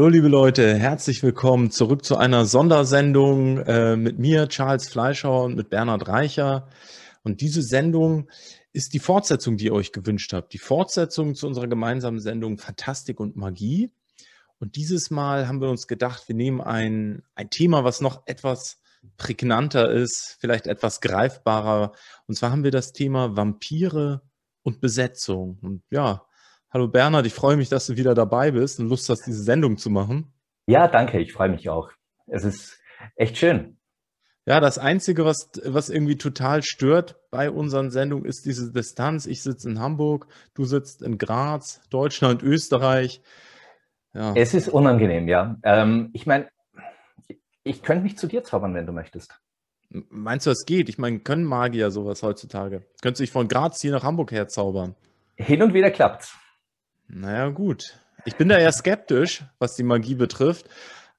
Hallo, liebe Leute, herzlich willkommen zurück zu einer Sondersendung äh, mit mir, Charles Fleischhauer und mit Bernhard Reicher. Und diese Sendung ist die Fortsetzung, die ihr euch gewünscht habt. Die Fortsetzung zu unserer gemeinsamen Sendung Fantastik und Magie. Und dieses Mal haben wir uns gedacht, wir nehmen ein, ein Thema, was noch etwas prägnanter ist, vielleicht etwas greifbarer. Und zwar haben wir das Thema Vampire und Besetzung. Und ja, Hallo Bernhard, ich freue mich, dass du wieder dabei bist und Lust hast, diese Sendung zu machen. Ja, danke, ich freue mich auch. Es ist echt schön. Ja, das Einzige, was, was irgendwie total stört bei unseren Sendungen, ist diese Distanz. Ich sitze in Hamburg, du sitzt in Graz, Deutschland, Österreich. Ja. Es ist unangenehm, ja. Ähm, ich meine, ich könnte mich zu dir zaubern, wenn du möchtest. Meinst du, es geht? Ich meine, können Magier sowas heutzutage? Könntest du dich von Graz hier nach Hamburg herzaubern? Hin und wieder klappt's. Naja, gut. Ich bin da eher skeptisch, was die Magie betrifft.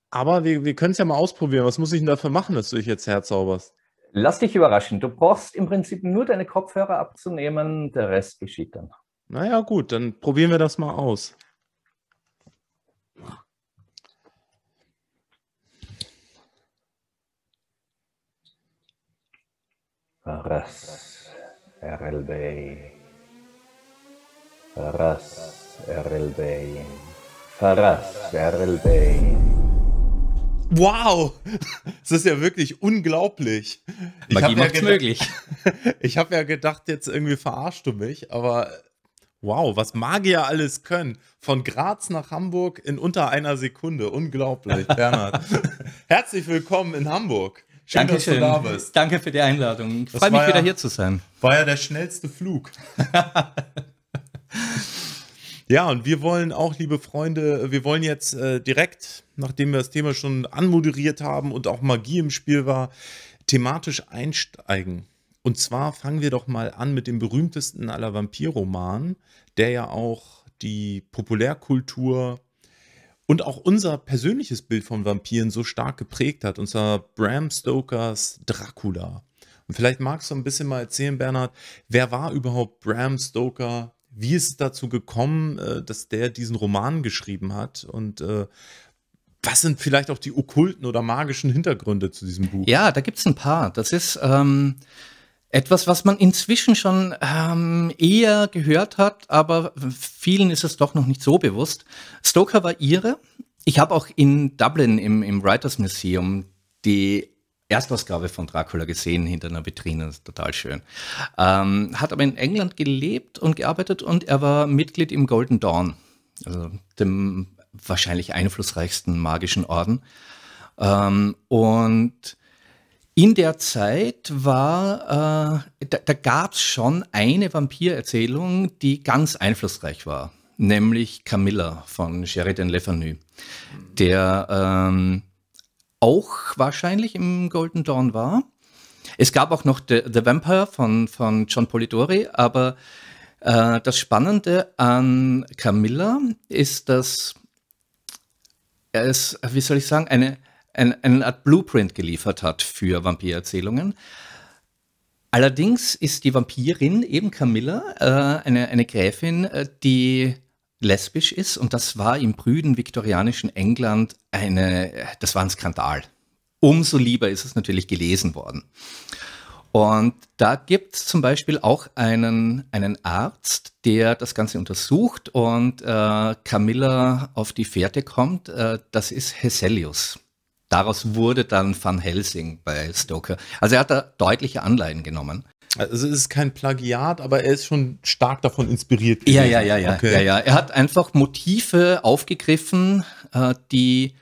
Aber wir, wir können es ja mal ausprobieren. Was muss ich denn dafür machen, dass du dich jetzt herzauberst? Lass dich überraschen. Du brauchst im Prinzip nur deine Kopfhörer abzunehmen. Der Rest geschieht dann. Naja, gut. Dann probieren wir das mal aus. Ras, RLB. Ras. Erelbein. Faras Erelbein. Wow, das ist ja wirklich unglaublich. Ich Magie macht's ja möglich. ich habe ja gedacht, jetzt irgendwie verarschst du mich, aber wow, was Magier alles können. Von Graz nach Hamburg in unter einer Sekunde. Unglaublich, Bernhard. Herzlich willkommen in Hamburg. Schön, Danke dass schön. du da bist. Danke für die Einladung. Ich freue mich, ja, wieder hier zu sein. War ja der schnellste Flug. Ja, und wir wollen auch, liebe Freunde, wir wollen jetzt äh, direkt, nachdem wir das Thema schon anmoderiert haben und auch Magie im Spiel war, thematisch einsteigen. Und zwar fangen wir doch mal an mit dem berühmtesten aller Vampirromanen, der ja auch die Populärkultur und auch unser persönliches Bild von Vampiren so stark geprägt hat, und zwar Bram Stokers Dracula. Und vielleicht magst du ein bisschen mal erzählen, Bernhard, wer war überhaupt Bram Stoker? wie ist es dazu gekommen, äh, dass der diesen Roman geschrieben hat und äh, was sind vielleicht auch die okkulten oder magischen Hintergründe zu diesem Buch? Ja, da gibt es ein paar. Das ist ähm, etwas, was man inzwischen schon ähm, eher gehört hat, aber vielen ist es doch noch nicht so bewusst. Stoker war ihre. Ich habe auch in Dublin im, im Writers Museum die Erstausgabe von Dracula gesehen hinter einer Vitrine, das ist total schön. Ähm, hat aber in England gelebt und gearbeitet und er war Mitglied im Golden Dawn, also dem wahrscheinlich einflussreichsten magischen Orden. Ähm, und in der Zeit war, äh, da, da gab es schon eine Vampirerzählung, die ganz einflussreich war, nämlich Camilla von Sheridan Le Fanu, der ähm, auch wahrscheinlich im Golden Dawn war. Es gab auch noch The, The Vampire von, von John Polidori, aber äh, das Spannende an Camilla ist, dass er es, wie soll ich sagen, eine, ein, eine Art Blueprint geliefert hat für Vampirerzählungen. Allerdings ist die Vampirin, eben Camilla, äh, eine, eine Gräfin, äh, die lesbisch ist und das war im prüden viktorianischen England eine, das war ein Skandal. Umso lieber ist es natürlich gelesen worden. Und da gibt es zum Beispiel auch einen, einen Arzt, der das Ganze untersucht und äh, Camilla auf die Fährte kommt. Äh, das ist Heselius. Daraus wurde dann Van Helsing bei Stoker. Also er hat da deutliche Anleihen genommen. Also es ist kein Plagiat, aber er ist schon stark davon inspiriert. Gewesen. Ja, ja, ja, ja, okay. ja, ja. Er hat einfach Motive aufgegriffen, äh, die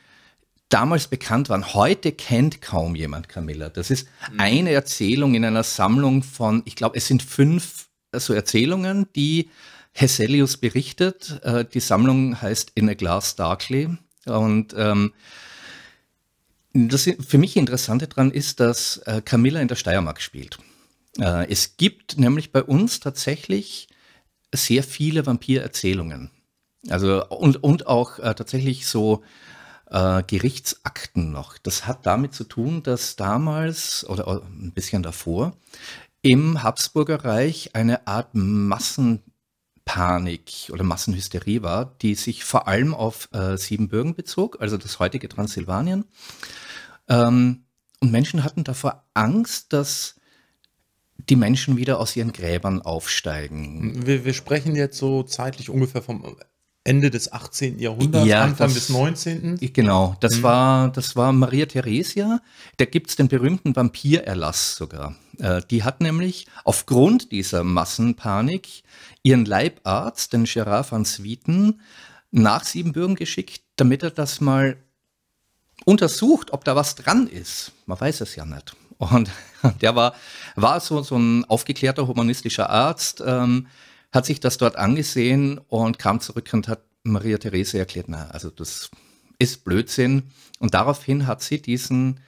damals bekannt waren. Heute kennt kaum jemand Camilla. Das ist mhm. eine Erzählung in einer Sammlung von, ich glaube, es sind fünf so also Erzählungen, die Hesselius berichtet. Äh, die Sammlung heißt In a Glass Darkly. Und ähm, das für mich Interessante daran ist, dass äh, Camilla in der Steiermark spielt. Äh, es gibt nämlich bei uns tatsächlich sehr viele Vampirerzählungen. Also und, und auch äh, tatsächlich so äh, Gerichtsakten noch. Das hat damit zu tun, dass damals oder, oder ein bisschen davor im Habsburger Reich eine Art Massenpanik oder Massenhysterie war, die sich vor allem auf äh, Siebenbürgen bezog, also das heutige Transsilvanien. Ähm, und Menschen hatten davor Angst, dass die Menschen wieder aus ihren Gräbern aufsteigen. Wir, wir sprechen jetzt so zeitlich ungefähr vom Ende des 18. Jahrhunderts, ja, Anfang das, des 19. Genau, das mhm. war das war Maria Theresia. Da gibt es den berühmten Vampirerlass sogar. Äh, die hat nämlich aufgrund dieser Massenpanik ihren Leibarzt, den Gerard van Swieten, nach Siebenbürgen geschickt, damit er das mal untersucht, ob da was dran ist. Man weiß es ja nicht. Und der war, war so, so ein aufgeklärter humanistischer Arzt, ähm, hat sich das dort angesehen und kam zurück und hat Maria Therese erklärt, na, also das ist Blödsinn. Und daraufhin hat sie diesen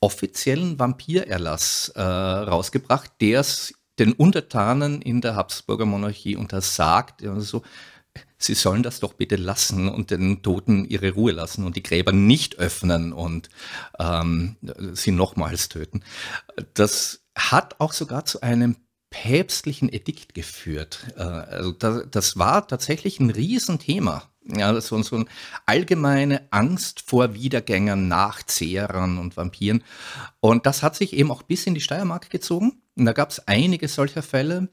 offiziellen Vampirerlass äh, rausgebracht, der es den Untertanen in der Habsburger Monarchie untersagt, also sie sollen das doch bitte lassen und den Toten ihre Ruhe lassen und die Gräber nicht öffnen und ähm, sie nochmals töten. Das hat auch sogar zu einem päpstlichen Edikt geführt. Äh, also das, das war tatsächlich ein Riesenthema. Ja, so, so eine allgemeine Angst vor Wiedergängern, Nachzehrern und Vampiren. Und das hat sich eben auch bis in die Steiermark gezogen. Und da gab es einige solcher Fälle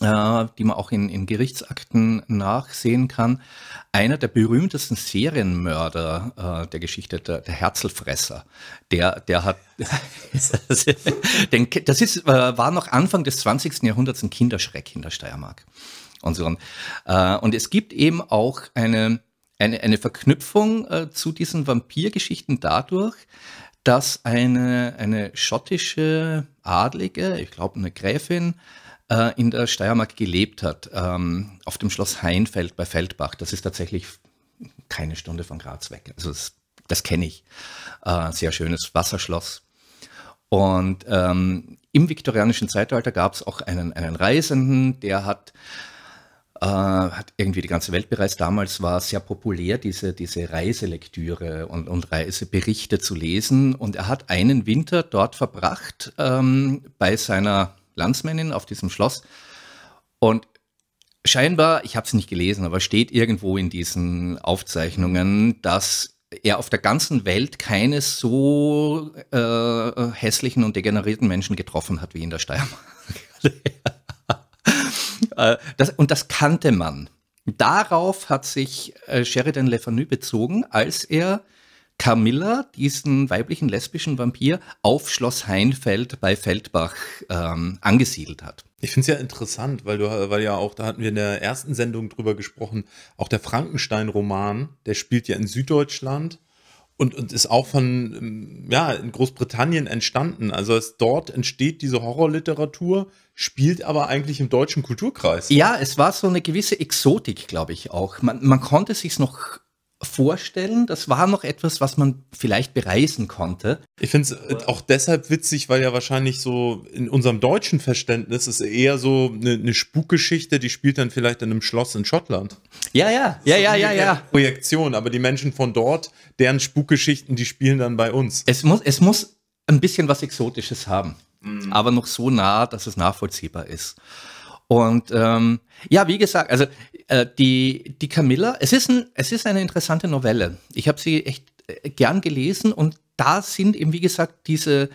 äh, die man auch in, in Gerichtsakten nachsehen kann. Einer der berühmtesten Serienmörder äh, der Geschichte, der, der Herzelfresser, der, der hat, den, das ist, äh, war noch Anfang des 20. Jahrhunderts ein Kinderschreck in der Steiermark. Und, so. äh, und es gibt eben auch eine, eine, eine Verknüpfung äh, zu diesen Vampirgeschichten dadurch, dass eine, eine schottische Adlige, ich glaube eine Gräfin, äh, in der Steiermark gelebt hat, ähm, auf dem Schloss Heinfeld bei Feldbach. Das ist tatsächlich keine Stunde von Graz weg. Also das, das kenne ich. Äh, sehr schönes Wasserschloss. Und ähm, im viktorianischen Zeitalter gab es auch einen, einen Reisenden, der hat Uh, hat irgendwie die ganze Welt bereist. Damals war sehr populär, diese, diese Reiselektüre und, und Reiseberichte zu lesen. Und er hat einen Winter dort verbracht ähm, bei seiner Landsmännin auf diesem Schloss. Und scheinbar, ich habe es nicht gelesen, aber steht irgendwo in diesen Aufzeichnungen, dass er auf der ganzen Welt keine so äh, hässlichen und degenerierten Menschen getroffen hat wie in der Steiermark. Äh, das, und das kannte man. Darauf hat sich äh, Sheridan Le Fanu bezogen, als er Camilla, diesen weiblichen lesbischen Vampir, auf Schloss Heinfeld bei Feldbach ähm, angesiedelt hat. Ich finde es ja interessant, weil du, äh, weil ja auch, da hatten wir in der ersten Sendung drüber gesprochen, auch der Frankenstein-Roman, der spielt ja in Süddeutschland und, und ist auch von, ähm, ja, in Großbritannien entstanden. Also es, dort entsteht diese Horrorliteratur, spielt aber eigentlich im deutschen Kulturkreis. Ja, es war so eine gewisse Exotik, glaube ich auch. Man, man konnte sich noch vorstellen. Das war noch etwas, was man vielleicht bereisen konnte. Ich finde es äh, auch deshalb witzig, weil ja wahrscheinlich so in unserem deutschen Verständnis ist eher so eine, eine Spukgeschichte, die spielt dann vielleicht in einem Schloss in Schottland. Ja, ja, ja, ja, ja, ja. Projektion, aber die Menschen von dort, deren Spukgeschichten, die spielen dann bei uns. Es muss, es muss ein bisschen was Exotisches haben, mhm. aber noch so nah, dass es nachvollziehbar ist. Und ähm, ja, wie gesagt, also äh, die, die Camilla, es ist, ein, es ist eine interessante Novelle. Ich habe sie echt äh, gern gelesen und da sind eben, wie gesagt, diese,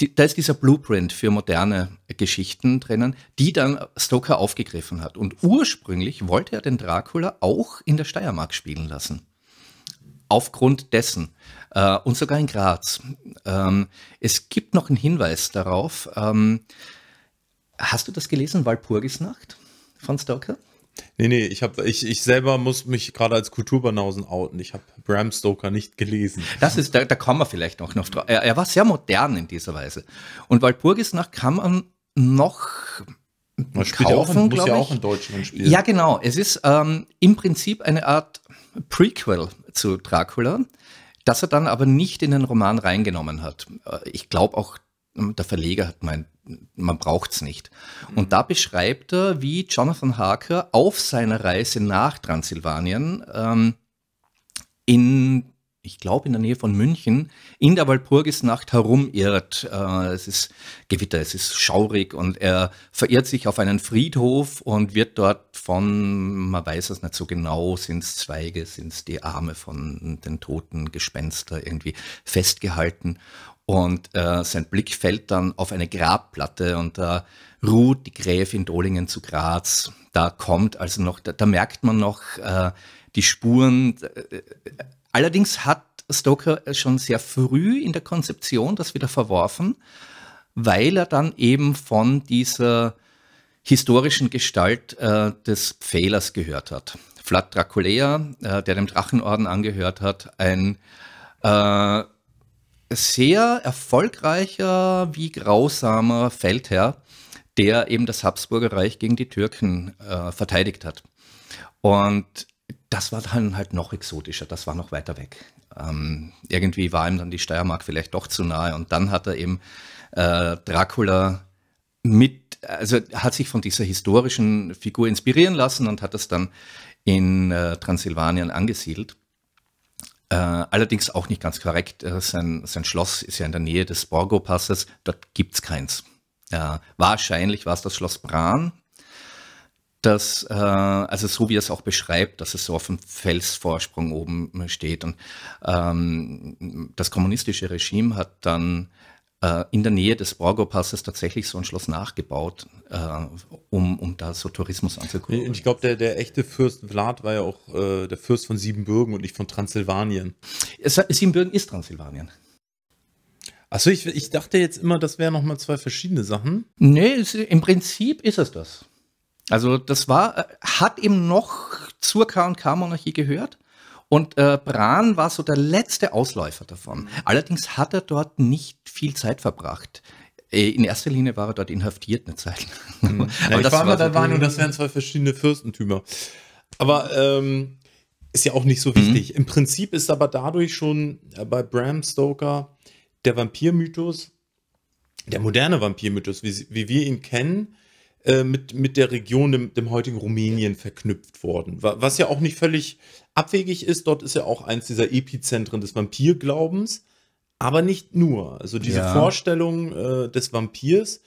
die, da ist dieser Blueprint für moderne Geschichten drinnen, die dann Stoker aufgegriffen hat. Und ursprünglich wollte er den Dracula auch in der Steiermark spielen lassen. Aufgrund dessen. Äh, und sogar in Graz. Ähm, es gibt noch einen Hinweis darauf. Ähm, Hast du das gelesen, Walpurgisnacht von Stoker? Nee, nee, ich, hab, ich, ich selber muss mich gerade als Kulturbanausen outen. Ich habe Bram Stoker nicht gelesen. Das ist, da, da kommen wir vielleicht noch, noch drauf. Er, er, war sehr modern in dieser Weise. Und Walpurgisnacht kann man noch man spielt kaufen, ja auch, muss ja auch in Deutschland spielen. Ja, genau. Es ist ähm, im Prinzip eine Art Prequel zu Dracula, das er dann aber nicht in den Roman reingenommen hat. Äh, ich glaube auch, der Verleger hat meint, man braucht es nicht. Und da beschreibt er, wie Jonathan Harker auf seiner Reise nach Transsilvanien ähm, in, ich glaube, in der Nähe von München, in der Walpurgisnacht herumirrt. Äh, es ist Gewitter, es ist schaurig und er verirrt sich auf einen Friedhof und wird dort von, man weiß es nicht so genau, sind es Zweige, sind es die Arme von den toten Gespenster irgendwie festgehalten und äh, sein Blick fällt dann auf eine Grabplatte und da äh, ruht die Gräfin Dolingen zu Graz. Da kommt also noch, da, da merkt man noch äh, die Spuren. Äh, allerdings hat Stoker schon sehr früh in der Konzeption das wieder verworfen, weil er dann eben von dieser historischen Gestalt äh, des Pfählers gehört hat. Vlad Draculea, äh, der dem Drachenorden angehört hat, ein äh, sehr erfolgreicher wie grausamer Feldherr, der eben das Habsburger Reich gegen die Türken äh, verteidigt hat. Und das war dann halt noch exotischer, das war noch weiter weg. Ähm, irgendwie war ihm dann die Steiermark vielleicht doch zu nahe und dann hat er eben äh, Dracula mit, also hat sich von dieser historischen Figur inspirieren lassen und hat das dann in äh, Transsilvanien angesiedelt. Äh, allerdings auch nicht ganz korrekt. Äh, sein, sein Schloss ist ja in der Nähe des Borgo-Passes. Dort gibt's keins. Äh, wahrscheinlich war es das Schloss Bran, das, äh, also so wie er es auch beschreibt, dass es so auf dem Felsvorsprung oben steht. Und ähm, das kommunistische Regime hat dann äh, in der Nähe des Borgo-Passes tatsächlich so ein Schloss nachgebaut, äh, um, um da so Tourismus anzukurbeln. ich glaube, der, der echte Fürst Vlad war ja auch äh, der Fürst von Siebenbürgen und nicht von Transsilvanien. Siebenbürgen ist Transsilvanien. Achso, ich, ich dachte jetzt immer, das wären nochmal zwei verschiedene Sachen. Nee, es, im Prinzip ist es das. Also das war, äh, hat eben noch zur K&K-Monarchie gehört, und äh, Bran war so der letzte Ausläufer davon. Allerdings hat er dort nicht viel Zeit verbracht. Äh, in erster Linie war er dort inhaftiert eine Zeit Mhm. Aber ja, ich war immer der Meinung, das wären zwei verschiedene Fürstentümer. Aber ähm, ist ja auch nicht so mhm. wichtig. Mhm. Im Prinzip ist aber dadurch schon äh, bei Bram Stoker der Vampirmythos, der moderne Vampirmythos, wie, wie wir ihn kennen, äh, mit, mit der Region, dem, dem heutigen Rumänien, verknüpft worden. Was ja auch nicht völlig abwegig ist. Dort ist ja auch eins dieser Epizentren des Vampirglaubens, aber nicht nur. Also diese ja. Vorstellung äh, des Vampirs,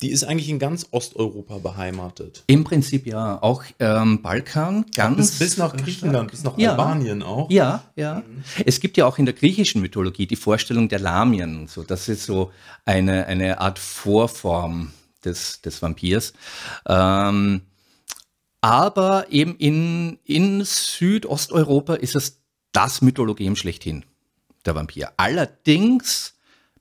die ist eigentlich in ganz Osteuropa beheimatet. Im Prinzip ja, auch ähm, Balkan, ganz. Bis, bis nach Griechenland, bis nach ja. Albanien auch. Ja, ja. Mhm. Es gibt ja auch in der griechischen Mythologie die Vorstellung der Lamien, so, das ist so eine, eine Art Vorform des, des Vampirs. Ähm, aber eben in, in Südosteuropa ist es das Mythologem schlechthin, der Vampir. Allerdings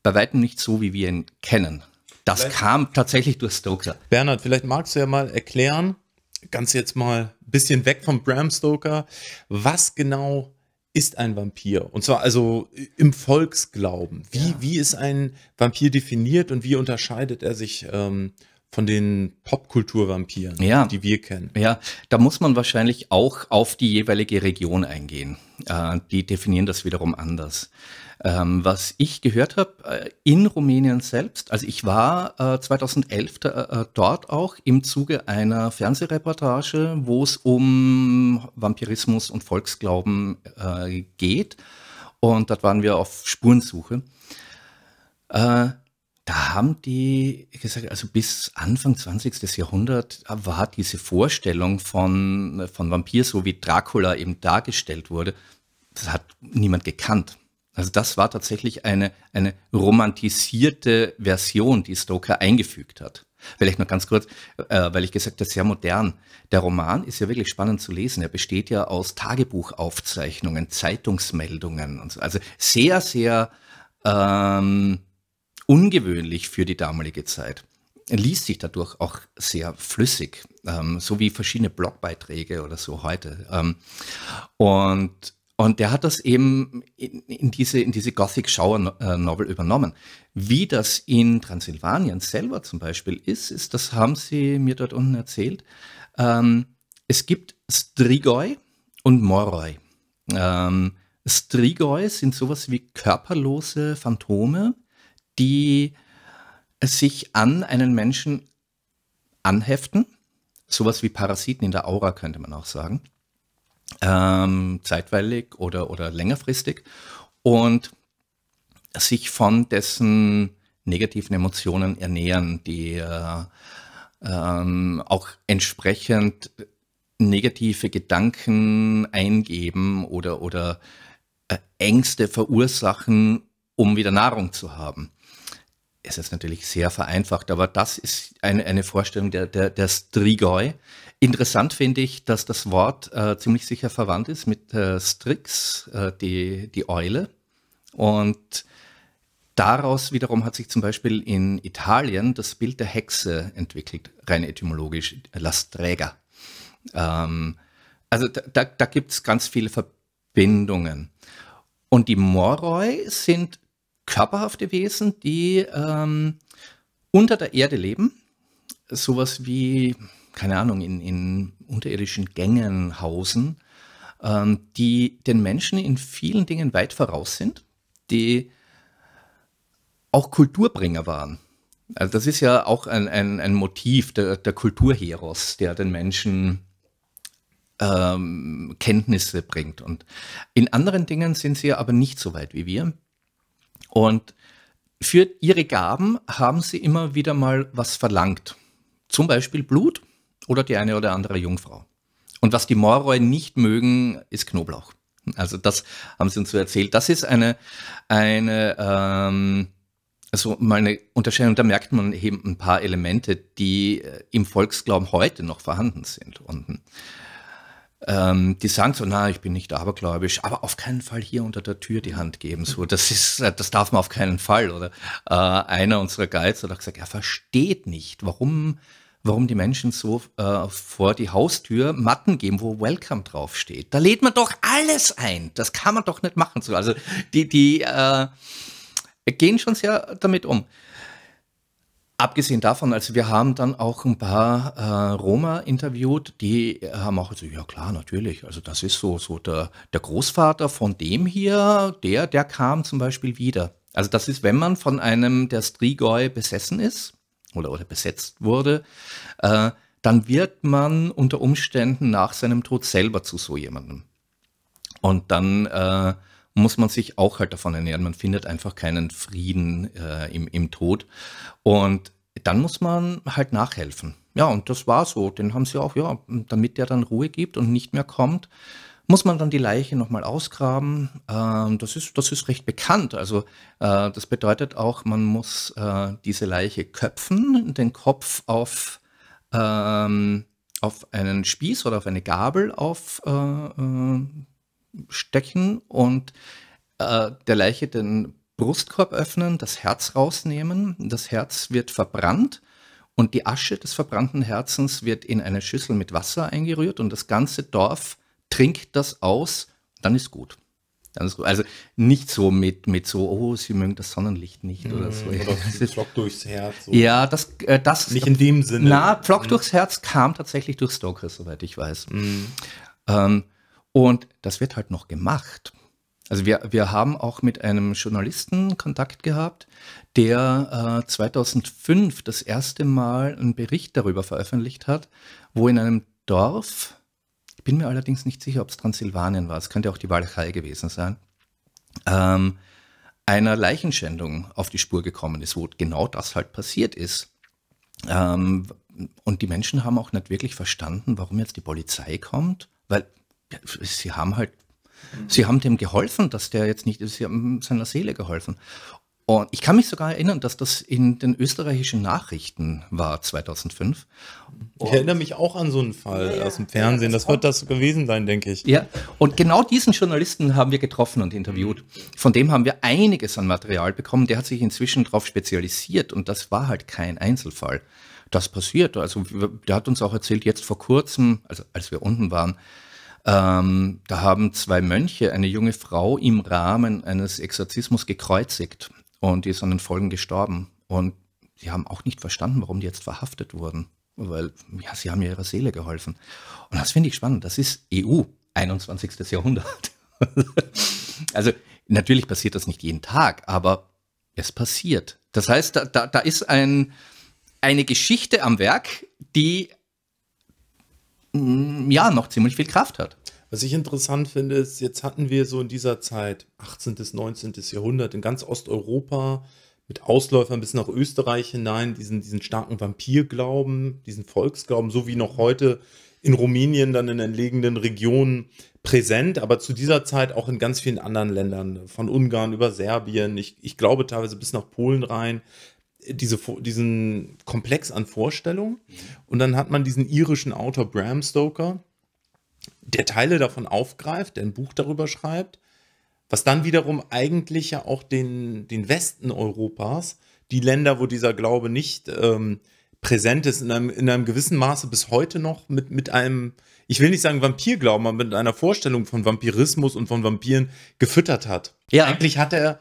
bei weitem nicht so, wie wir ihn kennen. Das vielleicht, kam tatsächlich durch Stoker. Bernhard, vielleicht magst du ja mal erklären, ganz jetzt mal ein bisschen weg vom Bram Stoker, was genau ist ein Vampir? Und zwar also äh, im Volksglauben. Wie, ja. wie ist ein Vampir definiert und wie unterscheidet er sich ähm, von den Popkulturvampiren, ja. die wir kennen. Ja, da muss man wahrscheinlich auch auf die jeweilige Region eingehen. Äh, die definieren das wiederum anders. Ähm, was ich gehört habe äh, in Rumänien selbst, also ich war äh, 2011 äh, äh, dort auch im Zuge einer Fernsehreportage, wo es um Vampirismus und Volksglauben äh, geht. Und dort waren wir auf Spurensuche. Äh, da haben die gesagt, also bis Anfang 20. Jahrhundert war diese Vorstellung von, von Vampir, so wie Dracula eben dargestellt wurde, das hat niemand gekannt. Also das war tatsächlich eine, eine romantisierte Version, die Stoker eingefügt hat. Vielleicht noch ganz kurz, äh, weil ich gesagt habe, sehr modern. Der Roman ist ja wirklich spannend zu lesen. Er besteht ja aus Tagebuchaufzeichnungen, Zeitungsmeldungen und so. Also sehr, sehr ähm, ungewöhnlich für die damalige Zeit. Er liest sich dadurch auch sehr flüssig, ähm, so wie verschiedene Blogbeiträge oder so heute. Ähm, und und der hat das eben in, in diese, in diese Gothic Shower Novel übernommen. Wie das in Transsilvanien selber zum Beispiel ist, ist, das haben sie mir dort unten erzählt. Ähm, es gibt Strigoi und Moroi. Ähm, Strigoi sind sowas wie körperlose Phantome, die sich an einen Menschen anheften. Sowas wie Parasiten in der Aura könnte man auch sagen ähm, zeitweilig oder, oder längerfristig und sich von dessen negativen Emotionen ernähren, die äh, ähm, auch entsprechend negative Gedanken eingeben oder, oder äh, Ängste verursachen, um wieder Nahrung zu haben. Es ist natürlich sehr vereinfacht, aber das ist eine, eine Vorstellung der, der, der Strigoi, Interessant finde ich, dass das Wort äh, ziemlich sicher verwandt ist mit äh, Strix, äh, die, die Eule. Und daraus wiederum hat sich zum Beispiel in Italien das Bild der Hexe entwickelt, rein etymologisch, La Strega. Ähm, also da, da, da gibt es ganz viele Verbindungen. Und die Moroi sind körperhafte Wesen, die ähm, unter der Erde leben. Sowas wie keine Ahnung, in, in unterirdischen Gängen hausen, ähm, die den Menschen in vielen Dingen weit voraus sind, die auch Kulturbringer waren. Also das ist ja auch ein, ein, ein Motiv der, der Kulturheros, der den Menschen ähm, Kenntnisse bringt. Und in anderen Dingen sind sie aber nicht so weit wie wir. Und für ihre Gaben haben sie immer wieder mal was verlangt. Zum Beispiel Blut oder die eine oder andere Jungfrau. Und was die Moroi nicht mögen, ist Knoblauch. Also das haben sie uns so erzählt. Das ist eine, eine ähm, also mal eine Unterscheidung, da merkt man eben ein paar Elemente, die äh, im Volksglauben heute noch vorhanden sind. Und ähm, die sagen so, na, ich bin nicht abergläubisch, aber auf keinen Fall hier unter der Tür die Hand geben. So, das ist, äh, das darf man auf keinen Fall. Oder äh, einer unserer Guides hat auch gesagt, er versteht nicht, warum warum die Menschen so äh, vor die Haustür Matten geben, wo Welcome draufsteht. Da lädt man doch alles ein. Das kann man doch nicht machen. So. Also die, die äh, gehen schon sehr damit um. Abgesehen davon, also wir haben dann auch ein paar äh, Roma interviewt, die haben auch gesagt, ja klar, natürlich, also das ist so, so der, der Großvater von dem hier, der, der kam zum Beispiel wieder. Also das ist, wenn man von einem der Strigoi besessen ist, oder, oder besetzt wurde, äh, dann wird man unter Umständen nach seinem Tod selber zu so jemandem. Und dann äh, muss man sich auch halt davon ernähren. Man findet einfach keinen Frieden äh, im, im Tod. Und dann muss man halt nachhelfen. Ja, und das war so. Den haben sie auch, ja, damit der dann Ruhe gibt und nicht mehr kommt, muss man dann die Leiche nochmal ausgraben. Ähm, das, ist, das ist recht bekannt. Also äh, das bedeutet auch, man muss äh, diese Leiche köpfen, den Kopf auf, ähm, auf einen Spieß oder auf eine Gabel aufstecken äh, äh, und äh, der Leiche den Brustkorb öffnen, das Herz rausnehmen. Das Herz wird verbrannt und die Asche des verbrannten Herzens wird in eine Schüssel mit Wasser eingerührt und das ganze Dorf trink das aus, dann ist gut. Also nicht so mit, mit so, oh, sie mögen das Sonnenlicht nicht oder mhm. so. Oder Flock durchs Herz. So. Ja, das, äh, das. Nicht in dem Sinne. Na, Flock mhm. durchs Herz kam tatsächlich durch Stoker, soweit ich weiß. Mhm. Ähm, und das wird halt noch gemacht. Also wir, wir haben auch mit einem Journalisten Kontakt gehabt, der äh, 2005 das erste Mal einen Bericht darüber veröffentlicht hat, wo in einem Dorf bin mir allerdings nicht sicher, ob es Transsilvanien war. Es könnte auch die Walachei gewesen sein. Ähm, einer Leichenschändung auf die Spur gekommen ist, wo genau das halt passiert ist. Ähm, und die Menschen haben auch nicht wirklich verstanden, warum jetzt die Polizei kommt, weil sie haben halt, sie haben dem geholfen, dass der jetzt nicht, sie haben seiner Seele geholfen. Und ich kann mich sogar erinnern, dass das in den österreichischen Nachrichten war 2005. Und ich erinnere mich auch an so einen Fall ja, aus dem Fernsehen. das, wird das gewesen sein, denke ich. Ja, und genau diesen Journalisten haben wir getroffen und interviewt. Von dem haben wir einiges an Material bekommen. Der hat sich inzwischen darauf spezialisiert und das war halt kein Einzelfall. Das passiert. Also der hat uns auch erzählt, jetzt vor kurzem, also als wir unten waren, ähm, da haben zwei Mönche eine junge Frau im Rahmen eines Exorzismus gekreuzigt und die ist an den Folgen gestorben. Und sie haben auch nicht verstanden, warum die jetzt verhaftet wurden, weil ja, sie haben ja ihrer Seele geholfen. Und das finde ich spannend. Das ist EU, 21. Jahrhundert. also natürlich passiert das nicht jeden Tag, aber es passiert. Das heißt, da, da, da ist ein, eine Geschichte am Werk, die mm, ja noch ziemlich viel Kraft hat. Was ich interessant finde, ist, jetzt hatten wir so in dieser Zeit, 18. bis 19. Jahrhundert, in ganz Osteuropa, mit Ausläufern bis nach Österreich hinein, diesen, diesen starken Vampirglauben, diesen Volksglauben, so wie noch heute in Rumänien, dann in entlegenen Regionen präsent, aber zu dieser Zeit auch in ganz vielen anderen Ländern, von Ungarn über Serbien, ich, ich glaube teilweise bis nach Polen rein, diese, diesen Komplex an Vorstellungen. Mhm. Und dann hat man diesen irischen Autor Bram Stoker, der Teile davon aufgreift, der ein Buch darüber schreibt, was dann wiederum eigentlich ja auch den, den Westen Europas, die Länder, wo dieser Glaube nicht ähm, präsent ist, in einem, in einem gewissen Maße bis heute noch mit, mit einem, ich will nicht sagen Vampirglauben, aber mit einer Vorstellung von Vampirismus und von Vampiren gefüttert hat. Ja. Eigentlich hat er,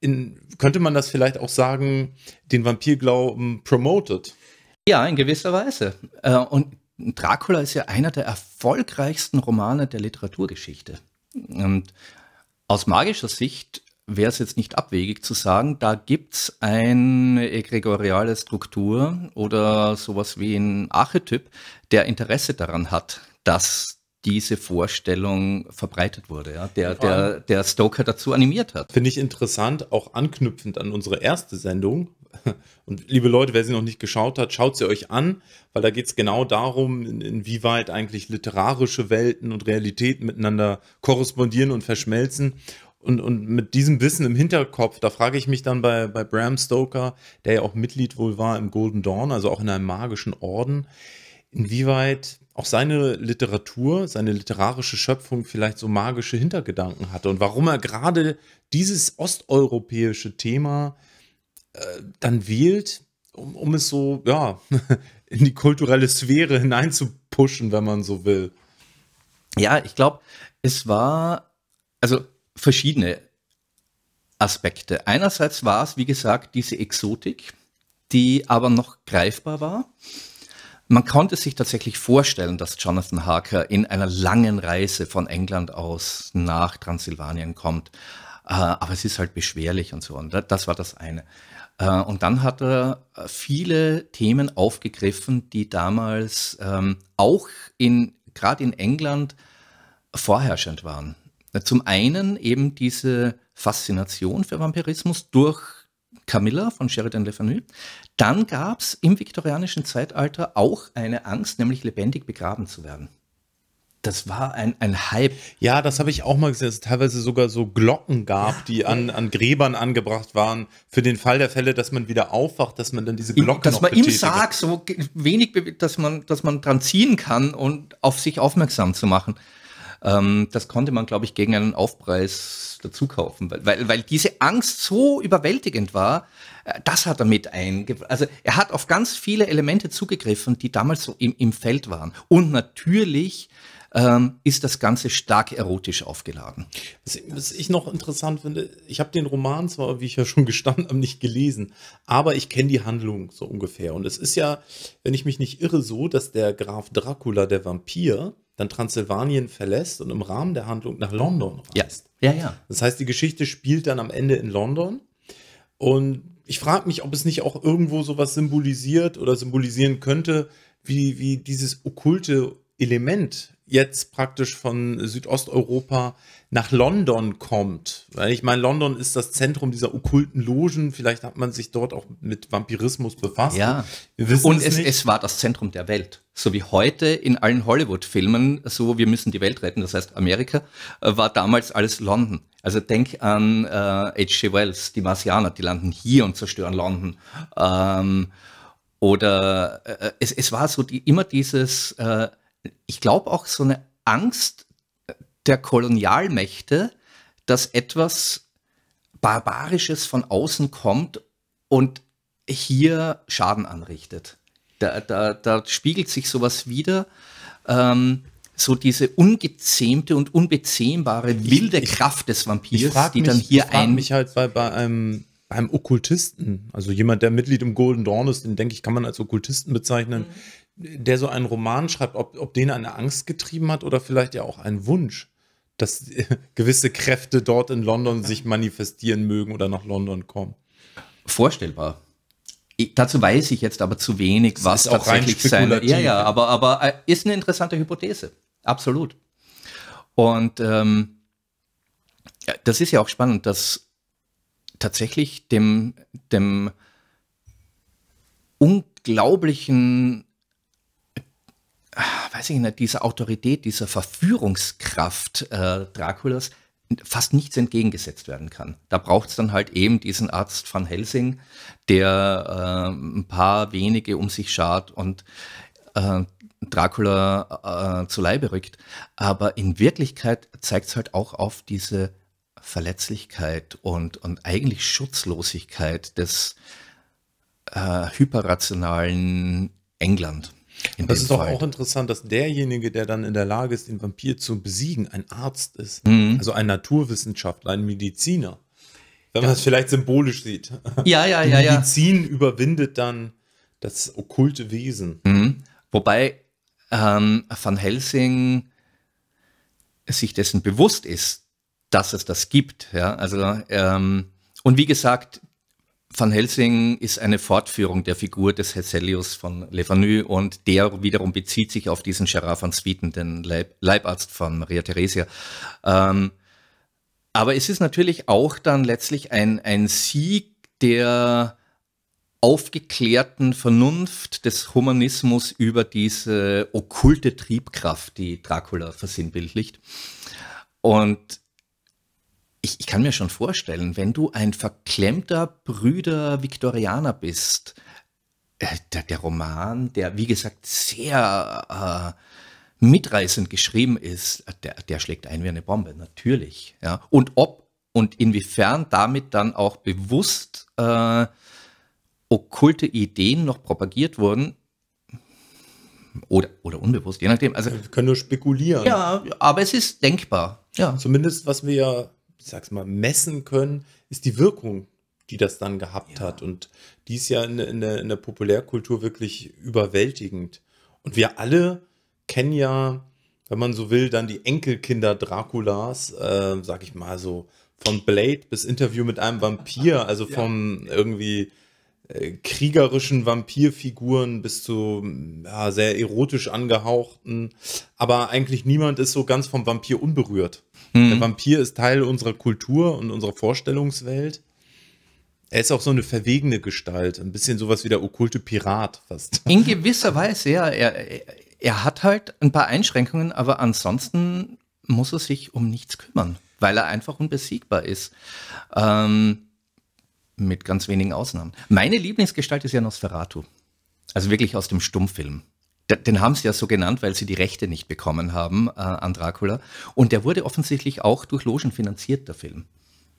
in, könnte man das vielleicht auch sagen, den Vampirglauben promoted. Ja, in gewisser Weise. Äh, und Dracula ist ja einer der erfolgreichsten Romane der Literaturgeschichte. Und aus magischer Sicht wäre es jetzt nicht abwegig zu sagen, da gibt es eine egregoriale Struktur oder sowas wie ein Archetyp, der Interesse daran hat, dass diese Vorstellung verbreitet wurde, ja, der, der, der Stoker dazu animiert hat. Finde ich interessant, auch anknüpfend an unsere erste Sendung, und liebe Leute, wer sie noch nicht geschaut hat, schaut sie euch an, weil da geht es genau darum, in, inwieweit eigentlich literarische Welten und Realitäten miteinander korrespondieren und verschmelzen. Und, und mit diesem Wissen im Hinterkopf, da frage ich mich dann bei, bei Bram Stoker, der ja auch Mitglied wohl war im Golden Dawn, also auch in einem magischen Orden, inwieweit auch seine Literatur, seine literarische Schöpfung vielleicht so magische Hintergedanken hatte und warum er gerade dieses osteuropäische Thema äh, dann wählt, um, um es so, ja, in die kulturelle Sphäre hineinzupuschen, wenn man so will. Ja, ich glaube, es war, also verschiedene Aspekte. Einerseits war es, wie gesagt, diese Exotik, die aber noch greifbar war. Man konnte sich tatsächlich vorstellen, dass Jonathan Harker in einer langen Reise von England aus nach Transsilvanien kommt. Äh, aber es ist halt beschwerlich und so. Und das war das eine. Äh, und dann hat er äh, viele Themen aufgegriffen, die damals ähm, auch in, gerade in England vorherrschend waren. Äh, zum einen eben diese Faszination für Vampirismus durch Camilla von Sheridan Le Fanu. Dann gab es im viktorianischen Zeitalter auch eine Angst, nämlich lebendig begraben zu werden das war ein, ein Hype. Ja, das habe ich auch mal gesehen, dass es teilweise sogar so Glocken gab, die an, an Gräbern angebracht waren, für den Fall der Fälle, dass man wieder aufwacht, dass man dann diese Glocken Dass man betätigt. im Sarg so wenig, dass man, dass man dran ziehen kann und auf sich aufmerksam zu machen. Ähm, das konnte man, glaube ich, gegen einen Aufpreis dazu kaufen, weil, weil, weil diese Angst so überwältigend war, äh, das hat er mit eingebracht. Also er hat auf ganz viele Elemente zugegriffen, die damals so im, im Feld waren. Und natürlich ähm, ist das Ganze stark erotisch aufgeladen. Was, was ich noch interessant finde, ich habe den Roman zwar, wie ich ja schon gestanden habe, nicht gelesen, aber ich kenne die Handlung so ungefähr. Und es ist ja, wenn ich mich nicht irre, so, dass der Graf Dracula, der Vampir, dann Transsilvanien verlässt und im Rahmen der Handlung nach London reist. Ja, ja. ja. Das heißt, die Geschichte spielt dann am Ende in London. Und ich frage mich, ob es nicht auch irgendwo sowas symbolisiert oder symbolisieren könnte, wie, wie dieses okkulte Element jetzt praktisch von Südosteuropa nach London kommt. Weil ich meine, London ist das Zentrum dieser okkulten Logen. Vielleicht hat man sich dort auch mit Vampirismus befasst. Ja. wir Und es, es, es, war das Zentrum der Welt. So wie heute in allen Hollywood-Filmen, so wir müssen die Welt retten, das heißt Amerika, äh, war damals alles London. Also denk an H.G. Äh, Wells, die Marsianer, die landen hier und zerstören London. Ähm, oder äh, äh es, es war so die, immer dieses äh, ich glaube auch so eine Angst äh, der Kolonialmächte, dass etwas Barbarisches von außen kommt und hier Schaden anrichtet. Da, da, da spiegelt sich sowas wieder. Ähm, so diese ungezähmte und unbezähmbare wilde ich, Kraft des Vampirs, die mich, dann hier ich ein. mich halt bei, bei einem beim Okkultisten, also jemand, der Mitglied im Golden Dawn ist, den denke ich, kann man als Okkultisten bezeichnen. Mhm der so einen Roman schreibt, ob, ob den eine Angst getrieben hat oder vielleicht ja auch ein Wunsch, dass gewisse Kräfte dort in London sich manifestieren mögen oder nach London kommen. Vorstellbar. Ich, dazu weiß ich jetzt aber zu wenig, was das ist tatsächlich sein. Ja, ja, aber, aber äh, ist eine interessante Hypothese. Absolut. Und ähm, das ist ja auch spannend, dass tatsächlich dem, dem unglaublichen Ah, weiß ich nicht, dieser Autorität, dieser Verführungskraft äh, Draculas fast nichts entgegengesetzt werden kann. Da braucht es dann halt eben diesen Arzt von Helsing, der äh, ein paar wenige um sich schart und äh, Dracula äh, zu Leibe rückt. Aber in Wirklichkeit zeigt es halt auch auf diese Verletzlichkeit und, und eigentlich Schutzlosigkeit des äh, hyperrationalen England. In das ist doch auch interessant, dass derjenige, der dann in der Lage ist, den Vampir zu besiegen, ein Arzt ist. Mhm. Also ein Naturwissenschaftler, ein Mediziner. Wenn man es vielleicht symbolisch sieht. Ja, ja, Die ja. Medizin ja. überwindet dann das okkulte Wesen. Mhm. Wobei ähm, Van Helsing sich dessen bewusst ist, dass es das gibt. Ja? Also, ähm, und wie gesagt, Van Helsing ist eine Fortführung der Figur des Hesselius von Lefanu und der wiederum bezieht sich auf diesen Gerard van Swieten, den Leib Leibarzt von Maria Theresia. Ähm, aber es ist natürlich auch dann letztlich ein, ein Sieg der aufgeklärten Vernunft des Humanismus über diese okkulte Triebkraft, die Dracula versinnbildlicht. Und ich, ich kann mir schon vorstellen, wenn du ein verklemmter Brüder Viktorianer bist, äh, der, der, Roman, der wie gesagt sehr äh, mitreißend geschrieben ist, äh, der, der schlägt ein wie eine Bombe, natürlich. Ja. Und ob und inwiefern damit dann auch bewusst äh, okkulte Ideen noch propagiert wurden, oder, oder unbewusst, je nachdem. Also, wir können nur spekulieren. Ja, aber es ist denkbar. Ja. Zumindest, was wir ja ich sag's mal, messen können, ist die Wirkung, die das dann gehabt ja. hat. Und die ist ja in, in, der, in der Populärkultur wirklich überwältigend. Und wir alle kennen ja, wenn man so will, dann die Enkelkinder Draculas, äh, sag ich mal so, von Blade bis Interview mit einem Vampir, also vom irgendwie äh, kriegerischen Vampirfiguren bis zu ja, sehr erotisch angehauchten, aber eigentlich niemand ist so ganz vom Vampir unberührt. Mhm. Der Vampir ist Teil unserer Kultur und unserer Vorstellungswelt. Er ist auch so eine verwegene Gestalt, ein bisschen sowas wie der okkulte Pirat fast. In gewisser Weise, ja. Er, er hat halt ein paar Einschränkungen, aber ansonsten muss er sich um nichts kümmern, weil er einfach unbesiegbar ist. Ähm, mit ganz wenigen Ausnahmen. Meine Lieblingsgestalt ist ja Nosferatu. Also wirklich aus dem Stummfilm den haben sie ja so genannt, weil sie die Rechte nicht bekommen haben äh, an Dracula. Und der wurde offensichtlich auch durch Logen finanziert, der Film.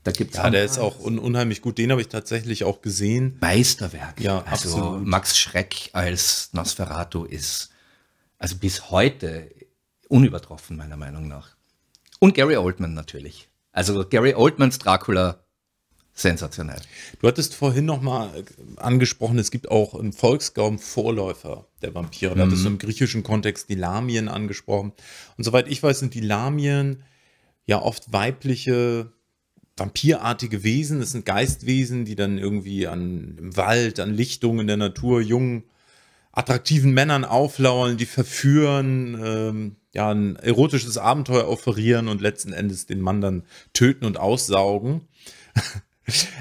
Da gibt's ja, der ist auch un unheimlich gut. Den habe ich tatsächlich auch gesehen. Meisterwerk. Ja, also absolut. Max Schreck als Nosferatu ist also bis heute unübertroffen, meiner Meinung nach. Und Gary Oldman natürlich. Also Gary Oldmans Dracula sensationell. Du hattest vorhin nochmal angesprochen, es gibt auch im Volksgaum Vorläufer der Vampire. Mhm. Da hattest du mhm. im griechischen Kontext die Lamien angesprochen. Und soweit ich weiß, sind die Lamien ja oft weibliche vampirartige Wesen. Es sind Geistwesen, die dann irgendwie an, im Wald, an Lichtungen in der Natur jungen, attraktiven Männern auflauern, die verführen, ähm, ja, ein erotisches Abenteuer offerieren und letzten Endes den Mann dann töten und aussaugen.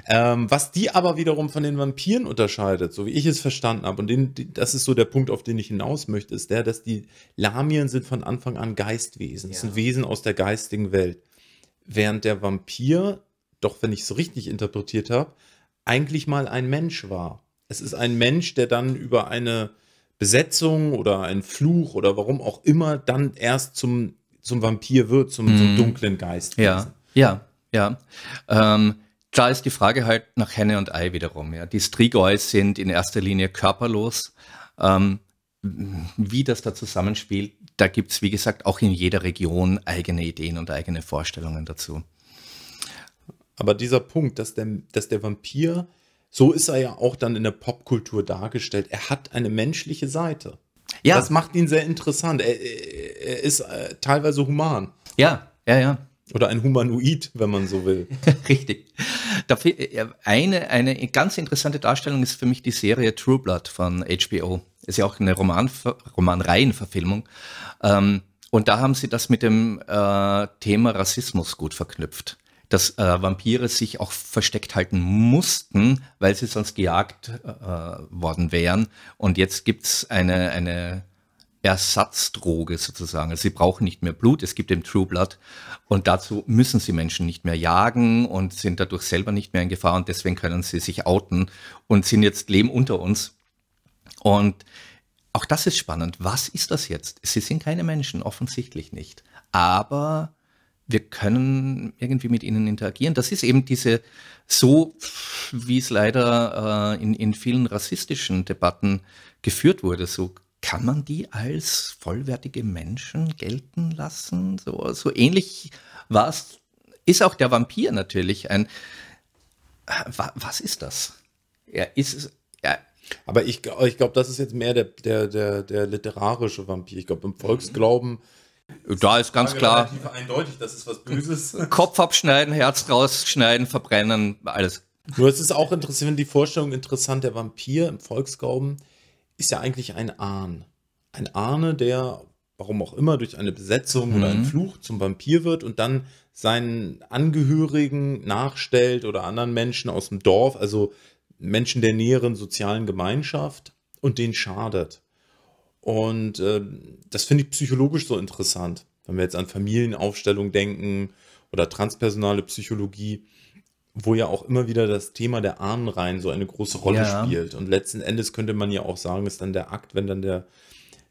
Ähm, was die aber wiederum von den Vampiren unterscheidet, so wie ich es verstanden habe, und den, das ist so der Punkt, auf den ich hinaus möchte, ist der, dass die Lamien sind von Anfang an Geistwesen. Das sind Wesen aus der geistigen Welt. Während der Vampir, doch wenn ich es richtig interpretiert habe, eigentlich mal ein Mensch war. Es ist ein Mensch, der dann über eine Besetzung oder einen Fluch oder warum auch immer dann erst zum, zum Vampir wird, zum, mm. zum mhm. dunklen Geist. Ja, ja, ja. Ähm, Klar ist die Frage halt nach Henne und Ei wiederum. Ja. Die Strigoi sind in erster Linie körperlos. Ähm, wie das da zusammenspielt, da gibt es, wie gesagt, auch in jeder Region eigene Ideen und eigene Vorstellungen dazu. Aber dieser Punkt, dass der, dass der Vampir, so ist er ja auch dann in der Popkultur dargestellt, er hat eine menschliche Seite. Ja. Das macht ihn sehr interessant. Er, er ist äh, teilweise human. Ja, ja, ja. Oder ein Humanoid, wenn man so will. Richtig. Äh, eine, eine ganz interessante Darstellung ist für mich die Serie True Blood von HBO. Ist ja auch eine Roman, Romanreihenverfilmung. Ähm, und da haben sie das mit dem äh, Thema Rassismus gut verknüpft. Dass äh, Vampire sich auch versteckt halten mussten, weil sie sonst gejagt worden wären. Und jetzt gibt es eine, eine Ersatzdroge sozusagen. Also sie brauchen nicht mehr Blut, es gibt eben True Blood und dazu müssen sie Menschen nicht mehr jagen und sind dadurch selber nicht mehr in Gefahr und deswegen können sie sich outen und sind jetzt leben unter uns. Und auch das ist spannend. Was ist das jetzt? Sie sind keine Menschen, offensichtlich nicht. Aber wir können irgendwie mit ihnen interagieren. Das ist eben diese, so wie es leider äh, in, in vielen rassistischen Debatten geführt wurde, so kann man die als vollwertige Menschen gelten lassen? So, so ähnlich war es, ist auch der Vampir natürlich ein. Äh, was ist das? Er ist. Er aber ich, ich glaube, das ist jetzt mehr der, der, der, der literarische Vampir. Ich glaube, im Volksglauben. Mhm. Da ist ganz klar. Eindeutig, das ist was Böses. Kopf abschneiden, Herz rausschneiden, verbrennen, alles. Nur es ist auch interessant, die Vorstellung interessant, der Vampir im Volksglauben ist ja eigentlich ein Ahn. Ein Ahne, der, warum auch immer, durch eine Besetzung mhm. oder einen Fluch zum Vampir wird und dann seinen Angehörigen nachstellt oder anderen Menschen aus dem Dorf, also Menschen der näheren sozialen Gemeinschaft und den schadet. Und äh, das finde ich psychologisch so interessant, wenn wir jetzt an Familienaufstellung denken oder transpersonale Psychologie wo ja auch immer wieder das Thema der Ahnenreihen so eine große Rolle ja. spielt. Und letzten Endes könnte man ja auch sagen, ist dann der Akt, wenn dann der